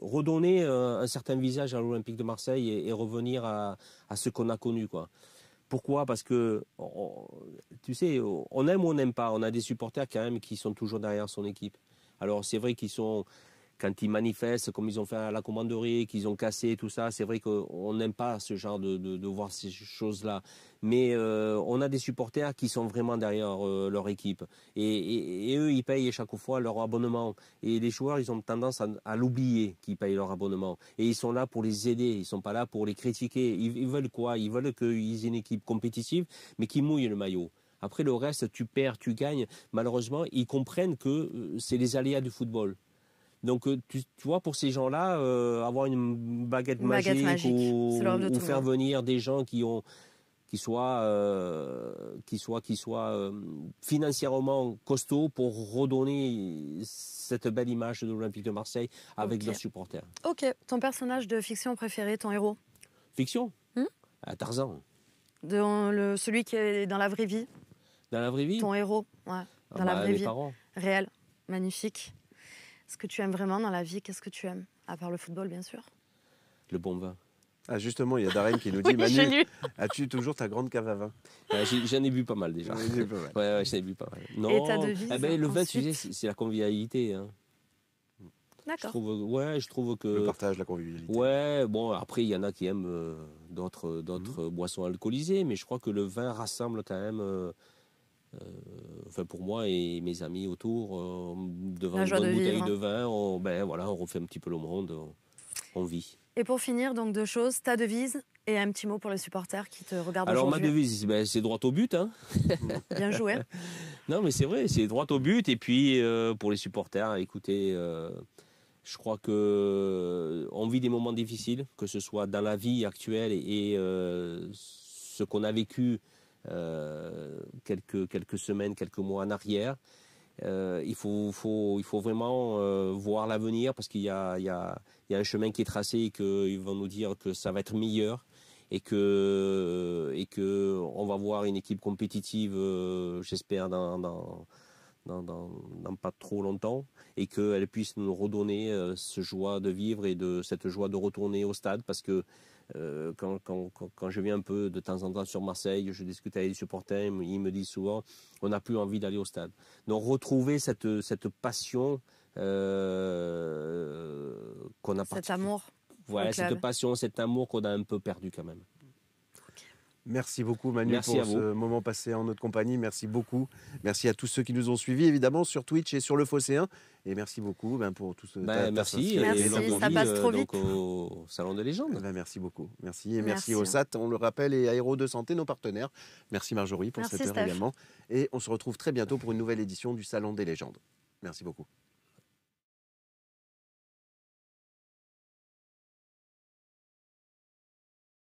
redonner un certain visage à l'Olympique de Marseille et, revenir à, ce qu'on a connu, quoi. Pourquoi Parce que, tu sais, on aime ou on n'aime pas. On a des supporters quand même qui sont toujours derrière son équipe. Alors c'est vrai qu'ils sont, quand ils manifestent, comme ils ont fait à la commanderie, qu'ils ont cassé tout ça, c'est vrai qu'on n'aime pas ce genre de, voir ces choses-là. Mais euh, on a des supporters qui sont vraiment derrière euh, leur équipe. Et, eux, ils payent chaque fois leur abonnement. Et les joueurs, ils ont tendance à, l'oublier qu'ils payent leur abonnement. Et ils sont là pour les aider, ils ne sont pas là pour les critiquer. Ils, veulent quoi Ils veulent qu'ils aient une équipe compétitive, mais qui mouille le maillot. Après le reste, tu perds, tu gagnes. Malheureusement, ils comprennent que euh, c'est les aléas du football. Donc, euh, tu, vois, pour ces gens-là, euh, avoir une baguette, magique, ou, faire venir des gens qui ont qui soient euh, soient financièrement costauds pour redonner cette belle image de l'Olympique de Marseille avec leurs supporters. Ok. Ton personnage de fiction préféré, ton héros Fiction. Hmm? Tarzan. Dans celui qui est dans la vraie vie. Dans la vraie vie. Ton héros, ouais. Dans ah la bah, vraie vie. Réel, magnifique ce que tu aimes vraiment dans la vie, qu'est-ce que tu aimes À part le football, bien sûr. Le bon vin. Ah justement, il y a Darren qui nous dit Manu, as-tu toujours ta grande cave à vin ah, J'en ai, bu pas mal déjà. J'en ouais, bu pas mal. Non. Et ah, ben, Le vin, c'est la convivialité. Hein. D'accord. ouais, je trouve que. Le partage, la convivialité. Ouais, bon, après, il y en a qui aiment euh, d'autres, d'autres mmh. euh, boissons alcoolisées, mais je crois que le vin rassemble quand même. Euh, euh, enfin pour moi et mes amis autour, euh, devant une bouteille de vin, on, ben voilà, on refait un petit peu le monde, on, vit. Et pour finir, donc deux choses, ta devise et un petit mot pour les supporters qui te regardent Alors ma devise, ben, c'est droit au but. Hein. Bien joué. non mais c'est vrai, c'est droit au but. Et puis euh, pour les supporters, écoutez, je crois que on vit des moments difficiles, que ce soit dans la vie actuelle et, ce qu'on a vécu euh, quelques, quelques semaines, quelques mois en arrière. Euh, il faut, faut, il faut vraiment euh, voir l'avenir parce qu'il y a, il y, a, il y a un chemin qui est tracé et qu'ils vont nous dire que ça va être meilleur et que, et que on va voir une équipe compétitive, j'espère, dans dans, dans, pas trop longtemps et qu'elle puisse nous redonner ce joie de vivre et de cette joie de retourner au stade parce que euh, quand, je viens un peu de temps en temps sur Marseille, je discute avec les supporters, ils me disent souvent, on n'a plus envie d'aller au stade. Donc retrouver cette, cette passion euh, qu'on a Cet amour. Voilà, cette passion, cet amour qu'on a un peu perdu quand même. Merci beaucoup Manu pour ce moment passé en notre compagnie. Merci beaucoup. Merci à tous ceux qui nous ont suivis évidemment sur Twitch et sur le Fosséen. Et merci beaucoup ben, pour tout ce ben, Merci, merci. ça passe euh, trop au Salon des Légendes. Eh ben, merci beaucoup. Merci. Et merci, au SAT, on le rappelle, et Aéro de Santé, nos partenaires. Merci Marjorie pour cette heure également. Et on se retrouve très bientôt pour une nouvelle édition du Salon des Légendes. Merci beaucoup.